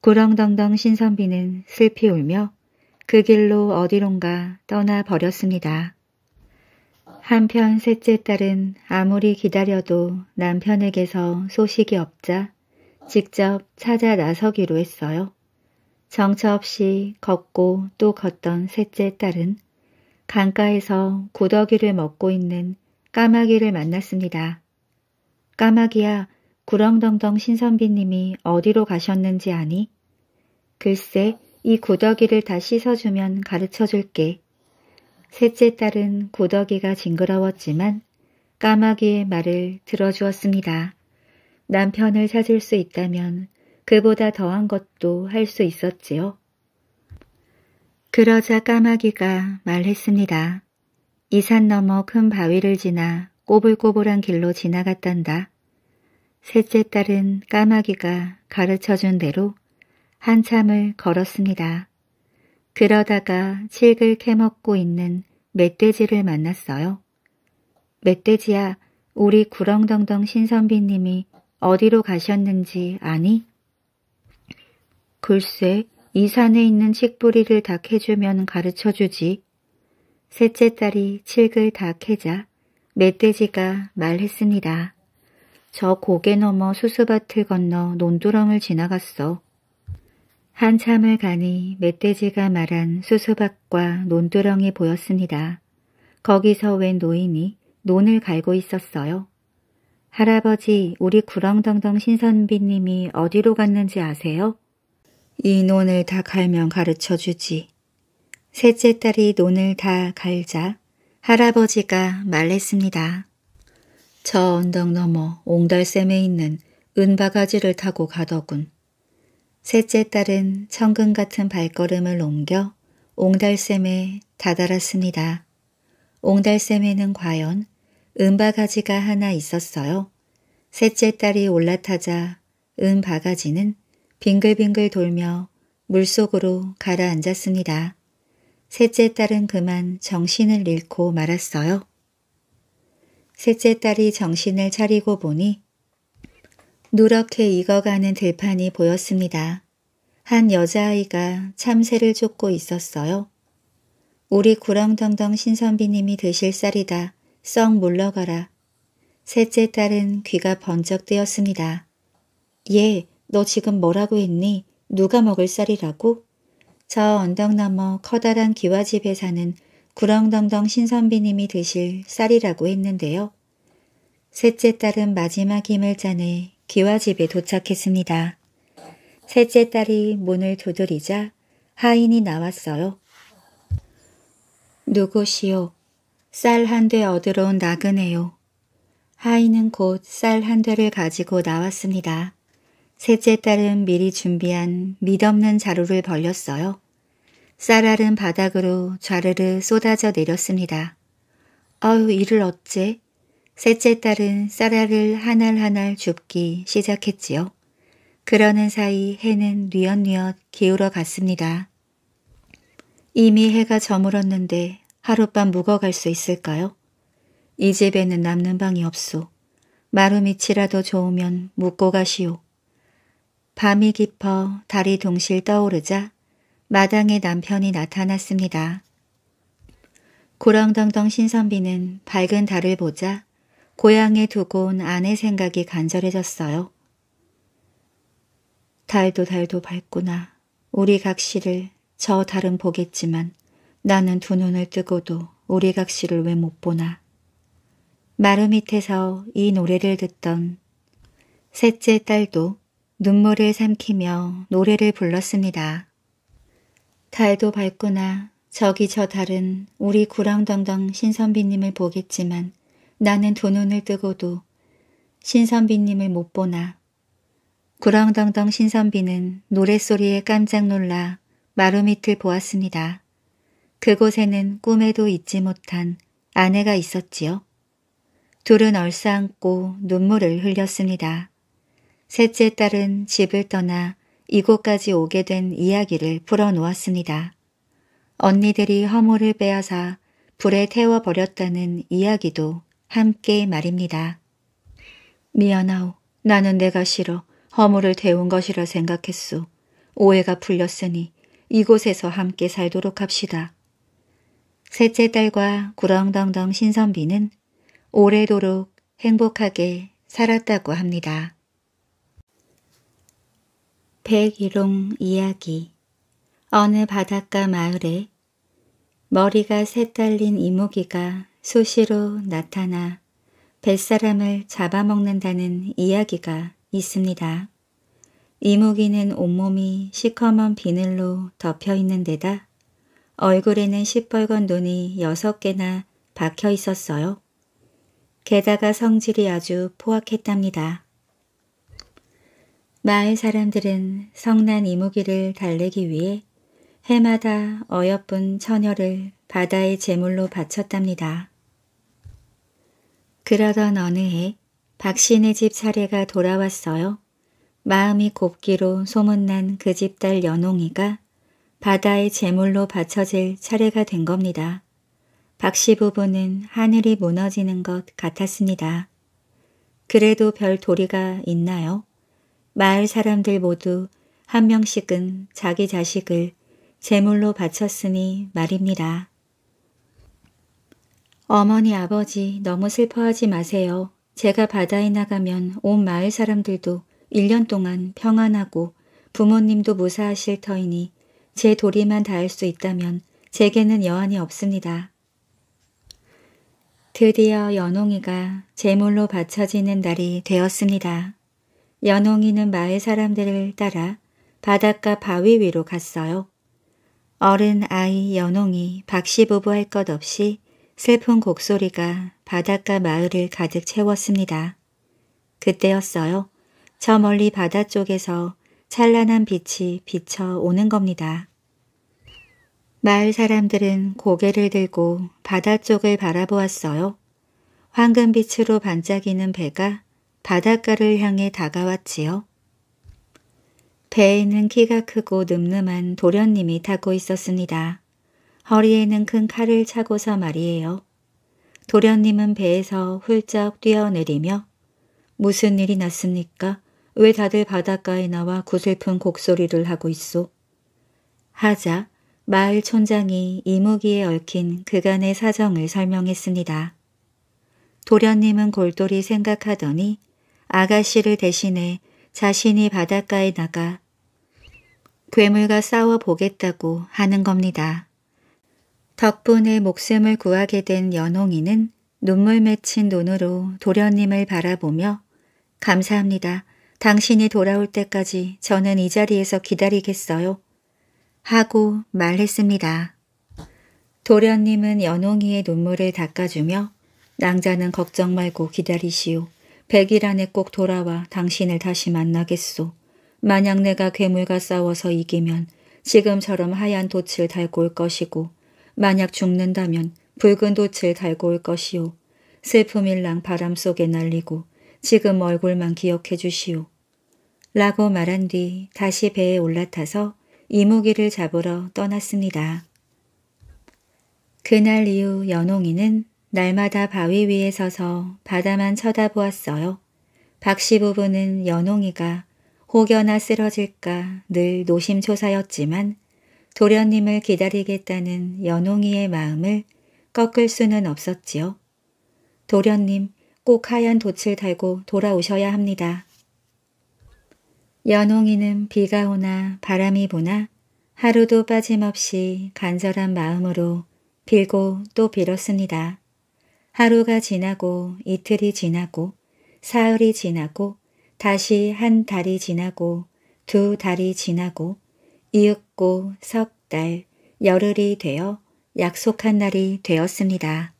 구렁당당 신선비는 슬피 울며 그 길로 어디론가 떠나 버렸습니다. 한편 셋째 딸은 아무리 기다려도 남편에게서 소식이 없자 직접 찾아 나서기로 했어요. 정처 없이 걷고 또 걷던 셋째 딸은 강가에서 구더기를 먹고 있는 까마귀를 만났습니다. 까마귀야, 구렁덩덩 신선비님이 어디로 가셨는지 아니? 글쎄 이 구더기를 다 씻어주면 가르쳐줄게. 셋째 딸은 구더기가 징그러웠지만 까마귀의 말을 들어주었습니다. 남편을 찾을 수 있다면 그보다 더한 것도 할 수 있었지요. 그러자 까마귀가 말했습니다. 이 산 너머 큰 바위를 지나 꼬불꼬불한 길로 지나갔단다. 셋째 딸은 까마귀가 가르쳐준 대로 한참을 걸었습니다. 그러다가 칡을 캐먹고 있는 멧돼지를 만났어요. 멧돼지야, 우리 구렁덩덩 신선비님이 어디로 가셨는지 아니? 글쎄, 이 산에 있는 칡뿌리를 다 캐주면 가르쳐주지. 셋째 딸이 칡을 다 캐자 멧돼지가 말했습니다. 저 고개 넘어 수수밭을 건너 논두렁을 지나갔어. 한참을 가니 멧돼지가 말한 수수밭과 논두렁이 보였습니다. 거기서 웬 노인이 논을 갈고 있었어요. 할아버지, 우리 구렁덩덩 신선비님이 어디로 갔는지 아세요? 이 논을 다 갈면 가르쳐주지. 셋째 딸이 논을 다 갈자 할아버지가 말했습니다. 저 언덕 너머 옹달샘에 있는 은바가지를 타고 가더군. 셋째 딸은 천근 같은 발걸음을 옮겨 옹달샘에 다다랐습니다. 옹달샘에는 과연 은바가지가 하나 있었어요. 셋째 딸이 올라타자 은바가지는 빙글빙글 돌며 물속으로 가라앉았습니다. 셋째 딸은 그만 정신을 잃고 말았어요. 셋째 딸이 정신을 차리고 보니 누렇게 익어가는 들판이 보였습니다. 한 여자아이가 참새를 쫓고 있었어요. 우리 구렁덩덩 신선비님이 드실 쌀이다. 썩 물러가라. 셋째 딸은 귀가 번쩍 뜨였습니다. 예, 너 지금 뭐라고 했니? 누가 먹을 쌀이라고? 저 언덕 너머 커다란 기와집에 사는 구렁덩덩 신선비님이 드실 쌀이라고 했는데요. 셋째 딸은 마지막 힘을 짜내 기와집에 도착했습니다. 셋째 딸이 문을 두드리자 하인이 나왔어요. 누구시오? 쌀 한 대 얻으러 온 나그네요. 하인은 곧 쌀 한 대를 가지고 나왔습니다. 셋째 딸은 미리 준비한 믿없는 자루를 벌렸어요. 쌀알은 바닥으로 좌르르 쏟아져 내렸습니다. 어휴 이를 어째? 셋째 딸은 쌀알을 한알한알 줍기 시작했지요. 그러는 사이 해는 뉘엿뉘엿 기울어 갔습니다. 이미 해가 저물었는데 하룻밤 묵어갈 수 있을까요? 이 집에는 남는 방이 없소. 마루밑이라도 좋으면 묵고 가시오. 밤이 깊어 달이 동실 떠오르자 마당에 남편이 나타났습니다. 고렁덩덩 신선비는 밝은 달을 보자 고향에 두고 온 아내 생각이 간절해졌어요. 달도 달도 밝구나. 우리 각시를 저 달은 보겠지만 나는 두 눈을 뜨고도 우리 각시를 왜 못 보나. 마루 밑에서 이 노래를 듣던 셋째 딸도 눈물을 삼키며 노래를 불렀습니다. 달도 밝구나 저기 저 달은 우리 구렁덩덩 신선비님을 보겠지만 나는 두 눈을 뜨고도 신선비님을 못 보나. 구렁덩덩 신선비는 노랫소리에 깜짝 놀라 마루 밑을 보았습니다. 그곳에는 꿈에도 잊지 못한 아내가 있었지요. 둘은 얼싸안고 눈물을 흘렸습니다. 셋째 딸은 집을 떠나 이곳까지 오게 된 이야기를 풀어놓았습니다. 언니들이 허물을 빼앗아 불에 태워버렸다는 이야기도 함께 말입니다. 미안하오. 나는 내가 싫어 허물을 태운 것이라 생각했소. 오해가 풀렸으니 이곳에서 함께 살도록 합시다. 셋째 딸과 구렁덩덩 신선비는 오래도록 행복하게 살았다고 합니다. 백일홍 이야기 어느 바닷가 마을에 머리가 새달린 이모기가 수시로 나타나 뱃사람을 잡아먹는다는 이야기가 있습니다. 이모기는 온몸이 시커먼 비늘로 덮여 있는 데다 얼굴에는 시뻘건 눈이 여섯 개나 박혀 있었어요. 게다가 성질이 아주 포악했답니다. 마을 사람들은 성난 이무기를 달래기 위해 해마다 어여쁜 처녀를 바다의 제물로 바쳤답니다. 그러던 어느 해박신네집 차례가 돌아왔어요. 마음이 곱기로 소문난 그 집 딸 연홍이가 바다의 제물로 바쳐질 차례가 된 겁니다. 박씨 부부는 하늘이 무너지는 것 같았습니다. 그래도 별 도리가 있나요? 마을 사람들 모두 한 명씩은 자기 자식을 제물로 바쳤으니 말입니다. 어머니 아버지 너무 슬퍼하지 마세요. 제가 바다에 나가면 온 마을 사람들도 1년 동안 평안하고 부모님도 무사하실 터이니 제 도리만 닿을 수 있다면 제게는 여한이 없습니다. 드디어 연홍이가 제물로 바쳐지는 날이 되었습니다. 연홍이는 마을 사람들을 따라 바닷가 바위 위로 갔어요. 어른, 아이, 연홍이, 박씨 부부 할 것 없이 슬픈 곡소리가 바닷가 마을을 가득 채웠습니다. 그때였어요. 저 멀리 바다 쪽에서 찬란한 빛이 비쳐 오는 겁니다. 마을 사람들은 고개를 들고 바다 쪽을 바라보았어요. 황금빛으로 반짝이는 배가 바닷가를 향해 다가왔지요. 배에는 키가 크고 늠름한 도련님이 타고 있었습니다. 허리에는 큰 칼을 차고서 말이에요. 도련님은 배에서 훌쩍 뛰어내리며 무슨 일이 났습니까? 왜 다들 바닷가에 나와 구슬픈 곡소리를 하고 있소? 하자 마을 촌장이 이무기에 얽힌 그간의 사정을 설명했습니다. 도련님은 골똘히 생각하더니 아가씨를 대신해 자신이 바닷가에 나가 괴물과 싸워 보겠다고 하는 겁니다. 덕분에 목숨을 구하게 된 연홍이는 눈물 맺힌 눈으로 도련님을 바라보며 감사합니다. 당신이 돌아올 때까지 저는 이 자리에서 기다리겠어요. 하고 말했습니다. 도련님은 연홍이의 눈물을 닦아주며 낭자는 걱정 말고 기다리시오. 백일 안에 꼭 돌아와 당신을 다시 만나겠소. 만약 내가 괴물과 싸워서 이기면 지금처럼 하얀 돛을 달고 올 것이고 만약 죽는다면 붉은 돛을 달고 올 것이오. 슬픔일랑 바람 속에 날리고 지금 얼굴만 기억해 주시오. 라고 말한 뒤 다시 배에 올라타서 이모기를 잡으러 떠났습니다. 그날 이후 연홍이는 날마다 바위 위에 서서 바다만 쳐다보았어요. 박씨 부부는 연홍이가 혹여나 쓰러질까 늘 노심초사였지만 도련님을 기다리겠다는 연홍이의 마음을 꺾을 수는 없었지요. 도련님, 꼭 하얀 돛을 달고 돌아오셔야 합니다. 연홍이는 비가 오나 바람이 부나 하루도 빠짐없이 간절한 마음으로 빌고 또 빌었습니다. 하루가 지나고 이틀이 지나고 사흘이 지나고 다시 한 달이 지나고 두 달이 지나고 이윽고 석 달, 열흘이 되어 약속한 날이 되었습니다.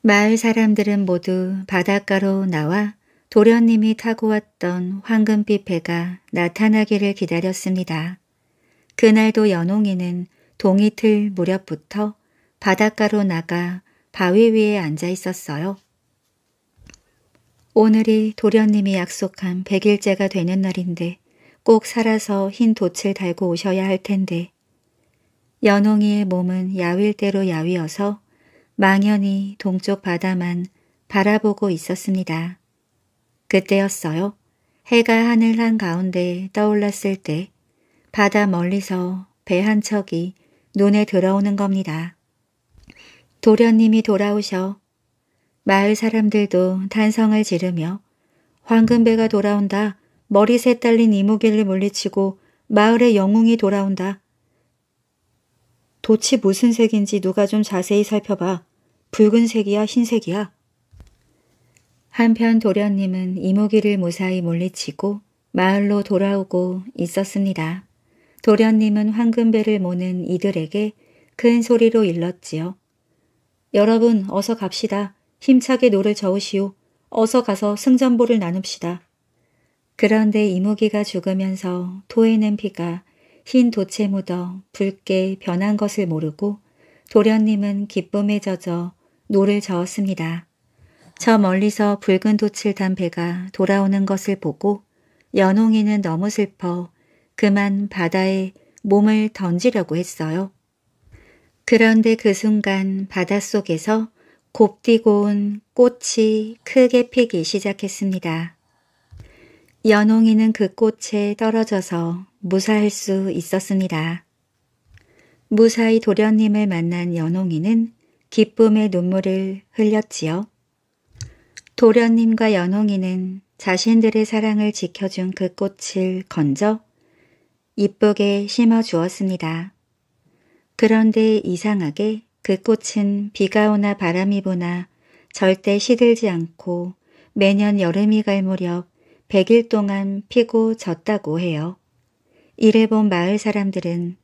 마을 사람들은 모두 바닷가로 나와 도련님이 타고 왔던 황금빛 배가 나타나기를 기다렸습니다. 그날도 연홍이는 동이틀 무렵부터 바닷가로 나가 바위 위에 앉아 있었어요. 오늘이 도련님이 약속한 백일째가 되는 날인데 꼭 살아서 흰 돛을 달고 오셔야 할 텐데 연홍이의 몸은 야위일대로 야위어서 망연히 동쪽 바다만 바라보고 있었습니다. 그때였어요. 해가 하늘 한가운데 떠올랐을 때 바다 멀리서 배 한 척이 눈에 들어오는 겁니다. 도련님이 돌아오셔 마을 사람들도 탄성을 지르며 황금배가 돌아온다. 머리새 딸린 이모길을 물리치고 마을의 영웅이 돌아온다. 도치 무슨 색인지 누가 좀 자세히 살펴봐. 붉은색이야 흰색이야? 한편 도련님은 이모기를 무사히 몰리치고 마을로 돌아오고 있었습니다. 도련님은 황금배를 모는 이들에게 큰 소리로 일렀지요. 여러분 어서 갑시다. 힘차게 노를 저으시오. 어서 가서 승전보를 나눕시다. 그런데 이모기가 죽으면서 토해낸 피가 흰 도체 묻어 붉게 변한 것을 모르고 도련님은 기쁨에 젖어 노를 저었습니다. 저 멀리서 붉은 도칠 단 배가 돌아오는 것을 보고 연홍이는 너무 슬퍼 그만 바다에 몸을 던지려고 했어요. 그런데 그 순간 바닷속에서 곱디고 운 꽃이 크게 피기 시작했습니다. 연홍이는 그 꽃에 떨어져서 무사할 수 있었습니다. 무사히 도련님을 만난 연홍이는 기쁨의 눈물을 흘렸지요. 도련님과 연홍이는 자신들의 사랑을 지켜준 그 꽃을 건져 이쁘게 심어 주었습니다. 그런데 이상하게 그 꽃은 비가 오나 바람이 부나 절대 시들지 않고 매년 여름이 갈 무렵 100일 동안 피고 졌다고 해요. 이래본 마을 사람들은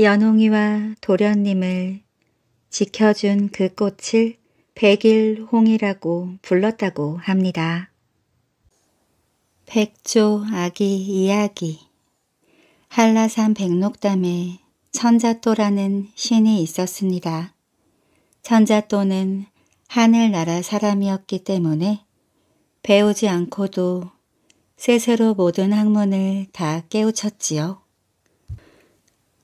연홍이와 도련님을 지켜준 그 꽃을 백일홍이라고 불렀다고 합니다. 백조 아기 이야기 한라산 백록담에 천자또라는 신이 있었습니다. 천자또는 하늘나라 사람이었기 때문에 배우지 않고도 세세로 모든 학문을 다 깨우쳤지요.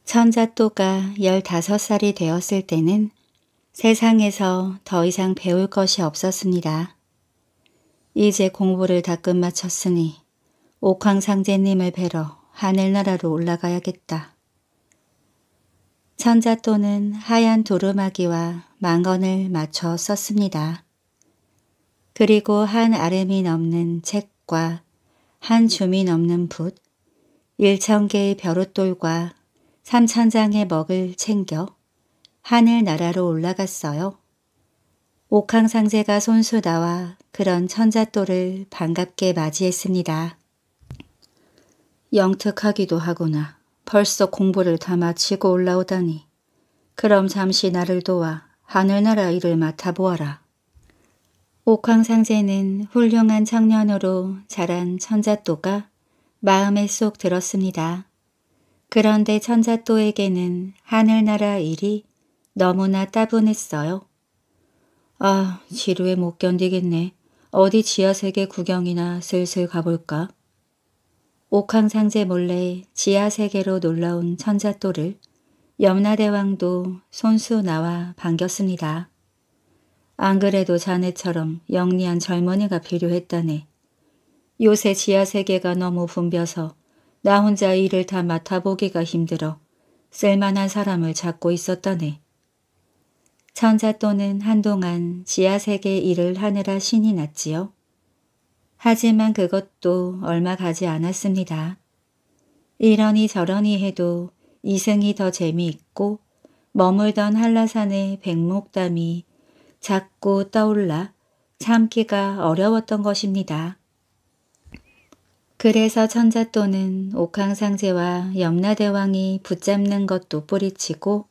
천자또가 15살이 되었을 때는 세상에서 더 이상 배울 것이 없었습니다. 이제 공부를 다 끝마쳤으니 옥황상제님을 뵈러 하늘나라로 올라가야겠다. 천자 또는 하얀 도루마기와 망건을 맞춰 썼습니다. 그리고 한 아름이 넘는 책과 한 줌이 넘는 붓, 일천 개의 벼룻돌과 삼천 장의 먹을 챙겨 하늘나라로 올라갔어요. 옥황상제가 손수 나와 그런 천자또를 반갑게 맞이했습니다. 영특하기도 하구나. 벌써 공부를 다 마치고 올라오다니. 그럼 잠시 나를 도와 하늘나라 일을 맡아보아라. 옥황상제는 훌륭한 청년으로 자란 천자또가 마음에 쏙 들었습니다. 그런데 천자또에게는 하늘나라 일이 너무나 따분했어요. 아, 지루해못 견디겠네. 어디 지하세계 구경이나 슬슬 가볼까? 옥황상제 몰래 지하세계로 놀러온 천자또를 염라대왕도 손수 나와 반겼습니다. 안 그래도 자네처럼 영리한 젊은이가 필요했다네. 요새 지하세계가 너무 붐벼서 나 혼자 일을 다 맡아보기가 힘들어 쓸만한 사람을 찾고 있었다네. 천자 또는 한동안 지하세계 일을 하느라 신이 났지요. 하지만 그것도 얼마 가지 않았습니다. 이러니 저러니 해도 이승이 더 재미있고 머물던 한라산의 백목담이 자꾸 떠올라 참기가 어려웠던 것입니다. 그래서 천자또는 옥황상제와 염라대왕이 붙잡는 것도 뿌리치고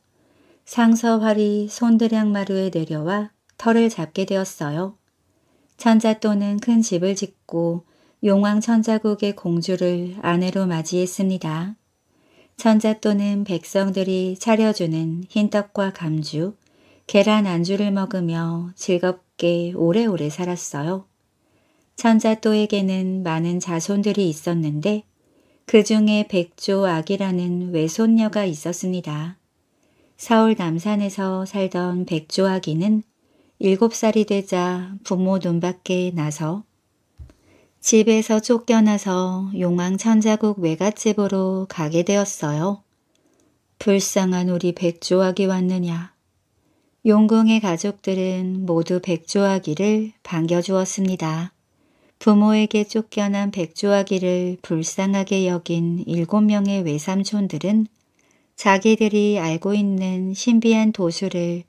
상서활이 손드량마루에 내려와 털을 잡게 되었어요. 천자 또는 큰 집을 짓고 용왕 천자국의 공주를 아내로 맞이했습니다. 천자 또는 백성들이 차려주는 흰떡과 감주, 계란 안주를 먹으며 즐겁게 오래오래 살았어요. 천자 또에게는 많은 자손들이 있었는데 그 중에 백조 아기라는 외손녀가 있었습니다. 서울 남산에서 살던 백조 아기는 일곱 살이 되자 부모 눈밖에 나서 집에서 쫓겨나서 용왕 천자국 외갓집으로 가게 되었어요. 불쌍한 우리 백조아기 왔느냐. 용궁의 가족들은 모두 백조아기를 반겨주었습니다. 부모에게 쫓겨난 백조아기를 불쌍하게 여긴 일곱 명의 외삼촌들은 자기들이 알고 있는 신비한 도수를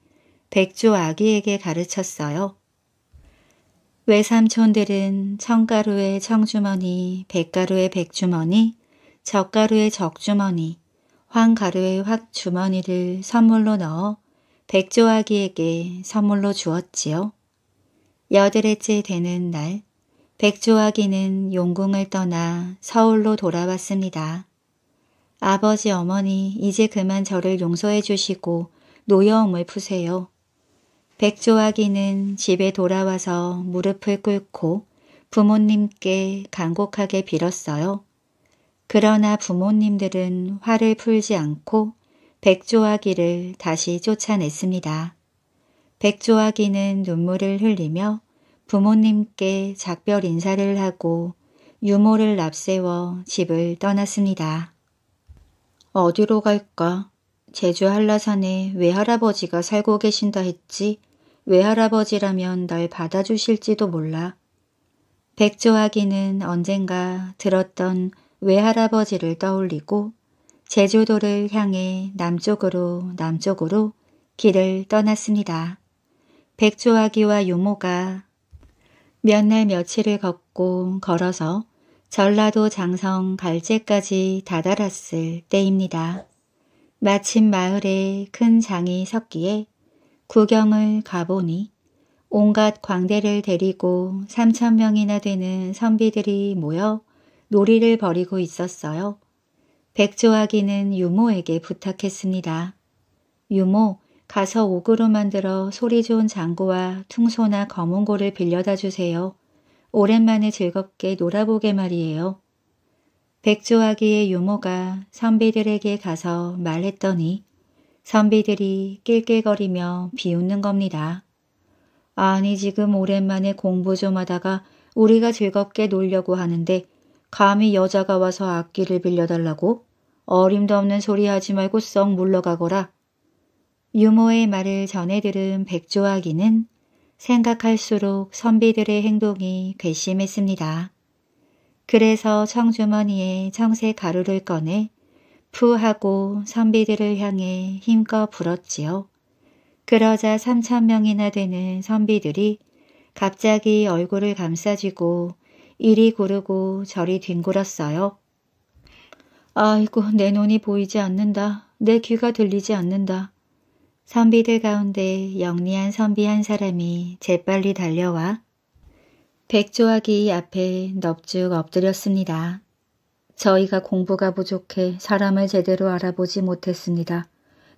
백조 아기에게 가르쳤어요. 외삼촌들은 청가루의 청주머니, 백가루의 백주머니, 젓가루의 적주머니, 황가루의 확주머니를 선물로 넣어 백조아기에게 선물로 주었지요. 여드레째 되는 날, 백조아기는 용궁을 떠나 서울로 돌아왔습니다. 아버지 어머니 이제 그만 저를 용서해 주시고 노여움을 푸세요. 백조아기는 집에 돌아와서 무릎을 꿇고 부모님께 간곡하게 빌었어요. 그러나 부모님들은 화를 풀지 않고 백조아기를 다시 쫓아냈습니다. 백조아기는 눈물을 흘리며 부모님께 작별 인사를 하고 유모를 납세워 집을 떠났습니다. 어디로 갈까? 제주 한라산에 외할아버지가 살고 계신다 했지? 외할아버지라면 날 받아주실지도 몰라. 백조아기는 언젠가 들었던 외할아버지를 떠올리고 제주도를 향해 남쪽으로 남쪽으로 길을 떠났습니다. 백조아기와 유모가 몇 날 며칠을 걷고 걸어서 전라도 장성 갈제까지 다다랐을 때입니다. 마침 마을에 큰 장이 섰기에 구경을 가보니 온갖 광대를 데리고 3천명이나 되는 선비들이 모여 놀이를 벌이고 있었어요. 백조아기는 유모에게 부탁했습니다. 유모, 가서 옥으로 만들어 소리 좋은 장구와 퉁소나 검은고를 빌려다 주세요. 오랜만에 즐겁게 놀아보게 말이에요. 백조아기의 유모가 선비들에게 가서 말했더니 선비들이 낄낄거리며 비웃는 겁니다. 아니 지금 오랜만에 공부 좀 하다가 우리가 즐겁게 놀려고 하는데 감히 여자가 와서 악기를 빌려달라고? 어림도 없는 소리 하지 말고 썩 물러가거라. 유모의 말을 전해 들은 백조아기는 생각할수록 선비들의 행동이 괘씸했습니다. 그래서 청주머니에 청색 가루를 꺼내 푸하고 선비들을 향해 힘껏 불었지요. 그러자 3천 명이나 되는 선비들이 갑자기 얼굴을 감싸쥐고 이리 구르고 저리 뒹굴었어요. 아이고 내 눈이 보이지 않는다. 내 귀가 들리지 않는다. 선비들 가운데 영리한 선비 한 사람이 재빨리 달려와 백조아기 앞에 넙죽 엎드렸습니다. 저희가 공부가 부족해 사람을 제대로 알아보지 못했습니다.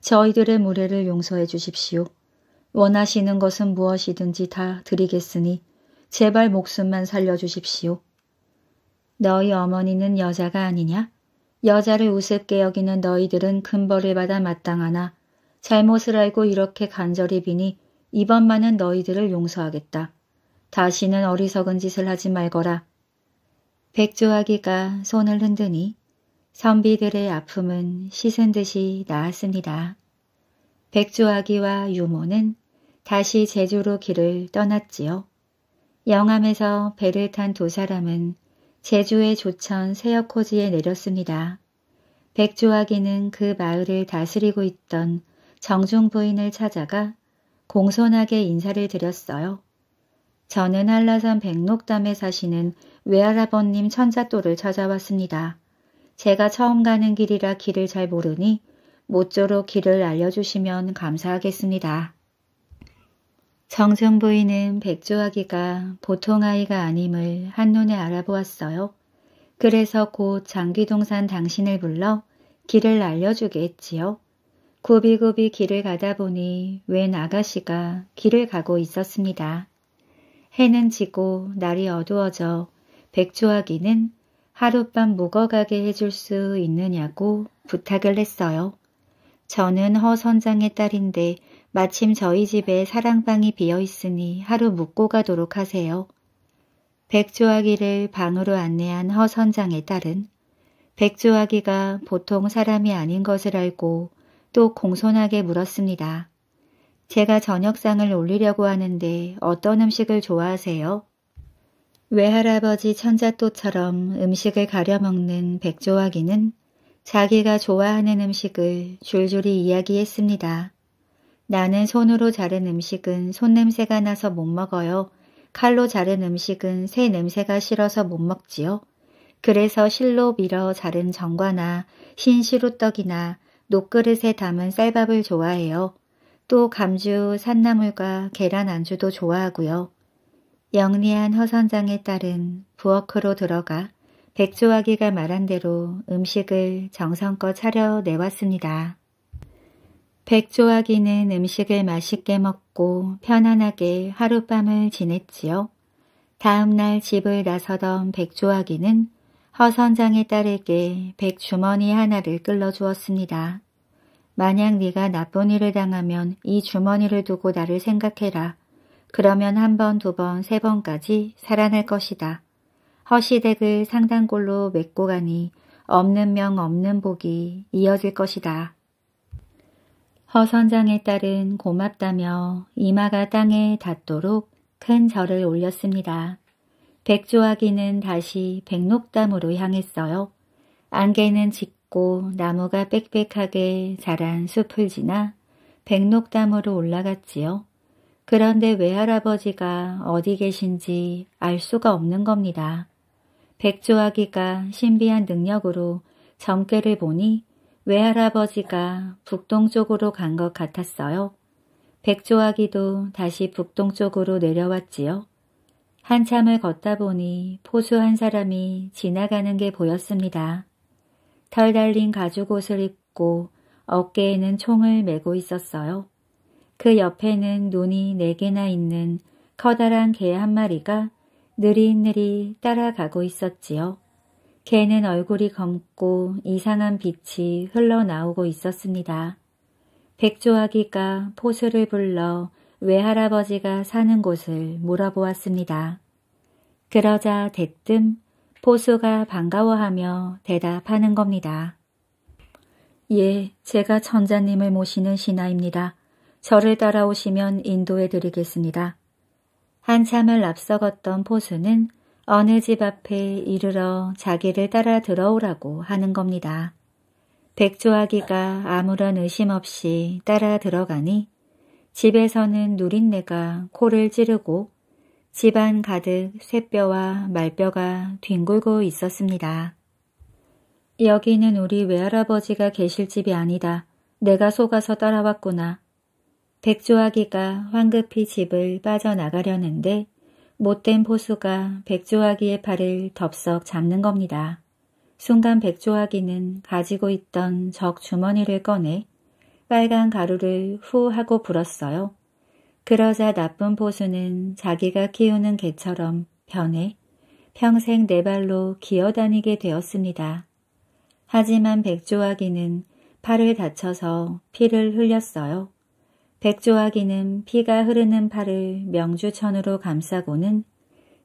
저희들의 무례를 용서해 주십시오. 원하시는 것은 무엇이든지 다 드리겠으니 제발 목숨만 살려주십시오. 너희 어머니는 여자가 아니냐? 여자를 우습게 여기는 너희들은 금 벌을 받아 마땅하나 잘못을 알고 이렇게 간절히 비니 이번만은 너희들을 용서하겠다. 다시는 어리석은 짓을 하지 말거라. 백조아기가 손을 흔드니 선비들의 아픔은 씻은 듯이 나았습니다. 백조아기와 유모는 다시 제주로 길을 떠났지요. 영암에서 배를 탄 두 사람은 제주의 조천 세역코지에 내렸습니다. 백조아기는 그 마을을 다스리고 있던 정중 부인을 찾아가 공손하게 인사를 드렸어요. 저는 한라산 백록담에 사시는 외할아버님 천자또를 찾아왔습니다. 제가 처음 가는 길이라 길을 잘 모르니 모쪼록 길을 알려주시면 감사하겠습니다. 정중 부인은 백조아기가 보통 아이가 아님을 한눈에 알아보았어요. 그래서 곧장기동산 당신을 불러 길을 알려주게 했지요. 구비구비 길을 가다 보니 웬 아가씨가 길을 가고 있었습니다. 해는 지고 날이 어두워져 백조하기는 하룻밤 묵어가게 해줄 수 있느냐고 부탁을 했어요. 저는 허 선장의 딸인데 마침 저희 집에 사랑방이 비어 있으니 하루 묵고 가도록 하세요. 백조하기를 방으로 안내한 허 선장의 딸은 백조하기가 보통 사람이 아닌 것을 알고 또 공손하게 물었습니다. 제가 저녁상을 올리려고 하는데 어떤 음식을 좋아하세요? 외할아버지 천자또처럼 음식을 가려먹는 백조아기는 자기가 좋아하는 음식을 줄줄이 이야기했습니다. 나는 손으로 자른 음식은 손냄새가 나서 못 먹어요. 칼로 자른 음식은 새 냄새가 싫어서 못 먹지요. 그래서 실로 밀어 자른 정과나 신시루떡이나 녹그릇에 담은 쌀밥을 좋아해요. 또 감주, 산나물과 계란 안주도 좋아하고요. 영리한 허선장의 딸은 부엌으로 들어가 백조아기가 말한 대로 음식을 정성껏 차려내왔습니다. 백조아기는 음식을 맛있게 먹고 편안하게 하룻밤을 지냈지요. 다음날 집을 나서던 백조아기는 허선장의 딸에게 백주머니 하나를 끌러주었습니다. 만약 네가 나쁜 일을 당하면 이 주머니를 두고 나를 생각해라. 그러면 한 번, 두 번, 세 번까지 살아날 것이다. 허시댁을 상단골로 맺고 가니 없는 명 없는 복이 이어질 것이다. 허선장의 딸은 고맙다며 이마가 땅에 닿도록 큰 절을 올렸습니다. 백조아기는 다시 백록담으로 향했어요. 안개는 짙고 나무가 빽빽하게 자란 숲을 지나 백록담으로 올라갔지요. 그런데 외할아버지가 어디 계신지 알 수가 없는 겁니다. 백조아기가 신비한 능력으로 점괘를 보니 외할아버지가 북동쪽으로 간 것 같았어요. 백조아기도 다시 북동쪽으로 내려왔지요. 한참을 걷다 보니 포수 한 사람이 지나가는 게 보였습니다. 털 달린 가죽옷을 입고 어깨에는 총을 메고 있었어요. 그 옆에는 눈이 네 개나 있는 커다란 개 한 마리가 느릿느릿 따라가고 있었지요. 개는 얼굴이 검고 이상한 빛이 흘러나오고 있었습니다. 백조아기가 포수를 불러 외할아버지가 사는 곳을 물어보았습니다. 그러자 대뜸 포수가 반가워하며 대답하는 겁니다. 예, 제가 천자님을 모시는 신하입니다. 저를 따라오시면 인도해 드리겠습니다. 한참을 앞서갔던 포수는 어느 집 앞에 이르러 자기를 따라 들어오라고 하는 겁니다. 백조아기가 아무런 의심 없이 따라 들어가니 집에서는 누린내가 코를 찌르고 집안 가득 새뼈와 말뼈가 뒹굴고 있었습니다. 여기는 우리 외할아버지가 계실 집이 아니다. 내가 속아서 따라왔구나. 백조아기가 황급히 집을 빠져나가려는데 못된 포수가 백조아기의 팔을 덥석 잡는 겁니다. 순간 백조아기는 가지고 있던 적 주머니를 꺼내 빨간 가루를 후 하고 불었어요. 그러자 나쁜 포수는 자기가 키우는 개처럼 변해 평생 네 발로 기어다니게 되었습니다. 하지만 백조아기는 팔을 다쳐서 피를 흘렸어요. 백조아기는 피가 흐르는 팔을 명주천으로 감싸고는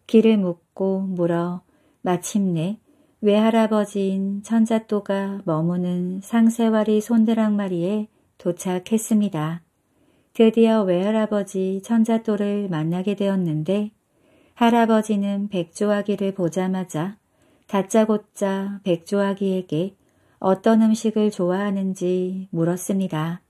길을 묻고 물어 마침내 외할아버지인 천자또가 머무는 상세와리 손드랑 마리에 도착했습니다. 드디어 외할아버지 천자또를 만나게 되었는데 할아버지는 백조아기를 보자마자 다짜고짜 백조아기에게 어떤 음식을 좋아하는지 물었습니다.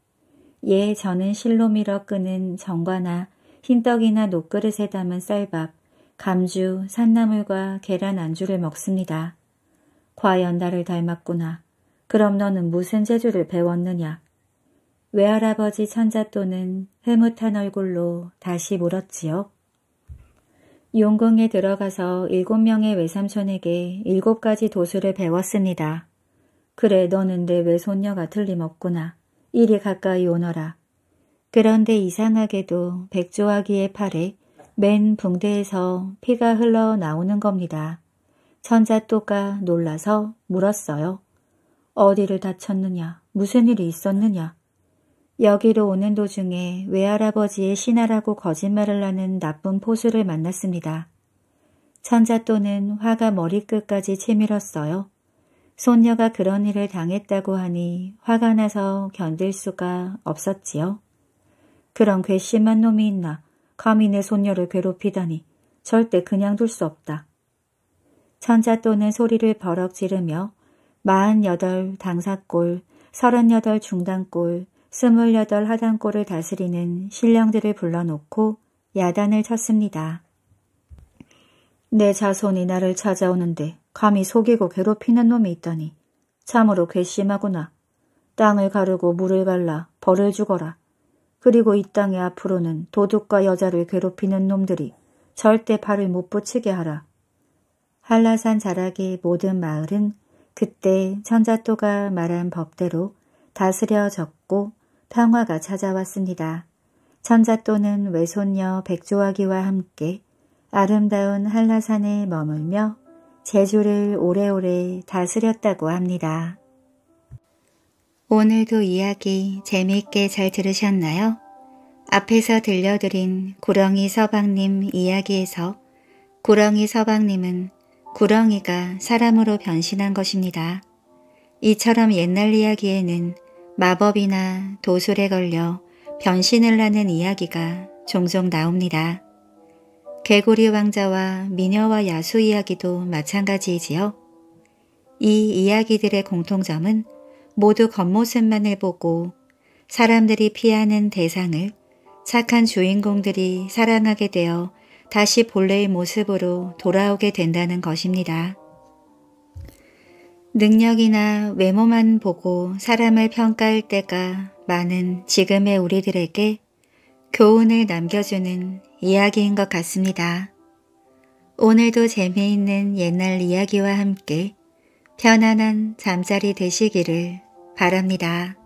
예, 저는 실로 밀어 끄는 정과나 흰떡이나 녹그릇에 담은 쌀밥, 감주, 산나물과 계란 안주를 먹습니다. 과연 나를 닮았구나. 그럼 너는 무슨 재주를 배웠느냐? 외할아버지 천자또는 흐뭇한 얼굴로 다시 물었지요. 용궁에 들어가서 일곱 명의 외삼촌에게 일곱 가지 도수를 배웠습니다. 그래 너는 내 외손녀가 틀림없구나. 이리 가까이 오너라. 그런데 이상하게도 백조하기의 팔에 맨 붕대에서 피가 흘러나오는 겁니다. 천자또가 놀라서 물었어요. 어디를 다쳤느냐? 무슨 일이 있었느냐? 여기로 오는 도중에 외할아버지의 신하라고 거짓말을 하는 나쁜 포수를 만났습니다. 천자또는 화가 머리끝까지 치밀었어요. 손녀가 그런 일을 당했다고 하니 화가 나서 견딜 수가 없었지요. 그런 괘씸한 놈이 있나 감히 내 손녀를 괴롭히다니 절대 그냥 둘 수 없다. 천자 또는 소리를 버럭 지르며 48 당사골, 38 중단골, 28 하단골을 다스리는 신령들을 불러놓고 야단을 쳤습니다. 내 자손이 나를 찾아오는데 감히 속이고 괴롭히는 놈이 있다니 참으로 괘씸하구나. 땅을 가르고 물을 갈라 벌을 죽어라 그리고 이 땅의 앞으로는 도둑과 여자를 괴롭히는 놈들이 절대 발을 못 붙이게 하라. 한라산 자락의 모든 마을은 그때 천자또가 말한 법대로 다스려졌고 평화가 찾아왔습니다. 천자또는 외손녀 백조아기와 함께 아름다운 한라산에 머물며 제주를 오래오래 다스렸다고 합니다. 오늘도 그 이야기 재미있게 잘 들으셨나요? 앞에서 들려드린 구렁이 서방님 이야기에서 구렁이 서방님은 구렁이가 사람으로 변신한 것입니다. 이처럼 옛날 이야기에는 마법이나 도술에 걸려 변신을 하는 이야기가 종종 나옵니다. 개구리 왕자와 미녀와 야수 이야기도 마찬가지이지요. 이 이야기들의 공통점은 모두 겉모습만을 보고 사람들이 피하는 대상을 착한 주인공들이 사랑하게 되어 다시 본래의 모습으로 돌아오게 된다는 것입니다. 능력이나 외모만 보고 사람을 평가할 때가 많은 지금의 우리들에게 교훈을 남겨주는 이야기인 것 같습니다. 오늘도 재미있는 옛날 이야기와 함께 편안한 잠자리 되시기를 바랍니다.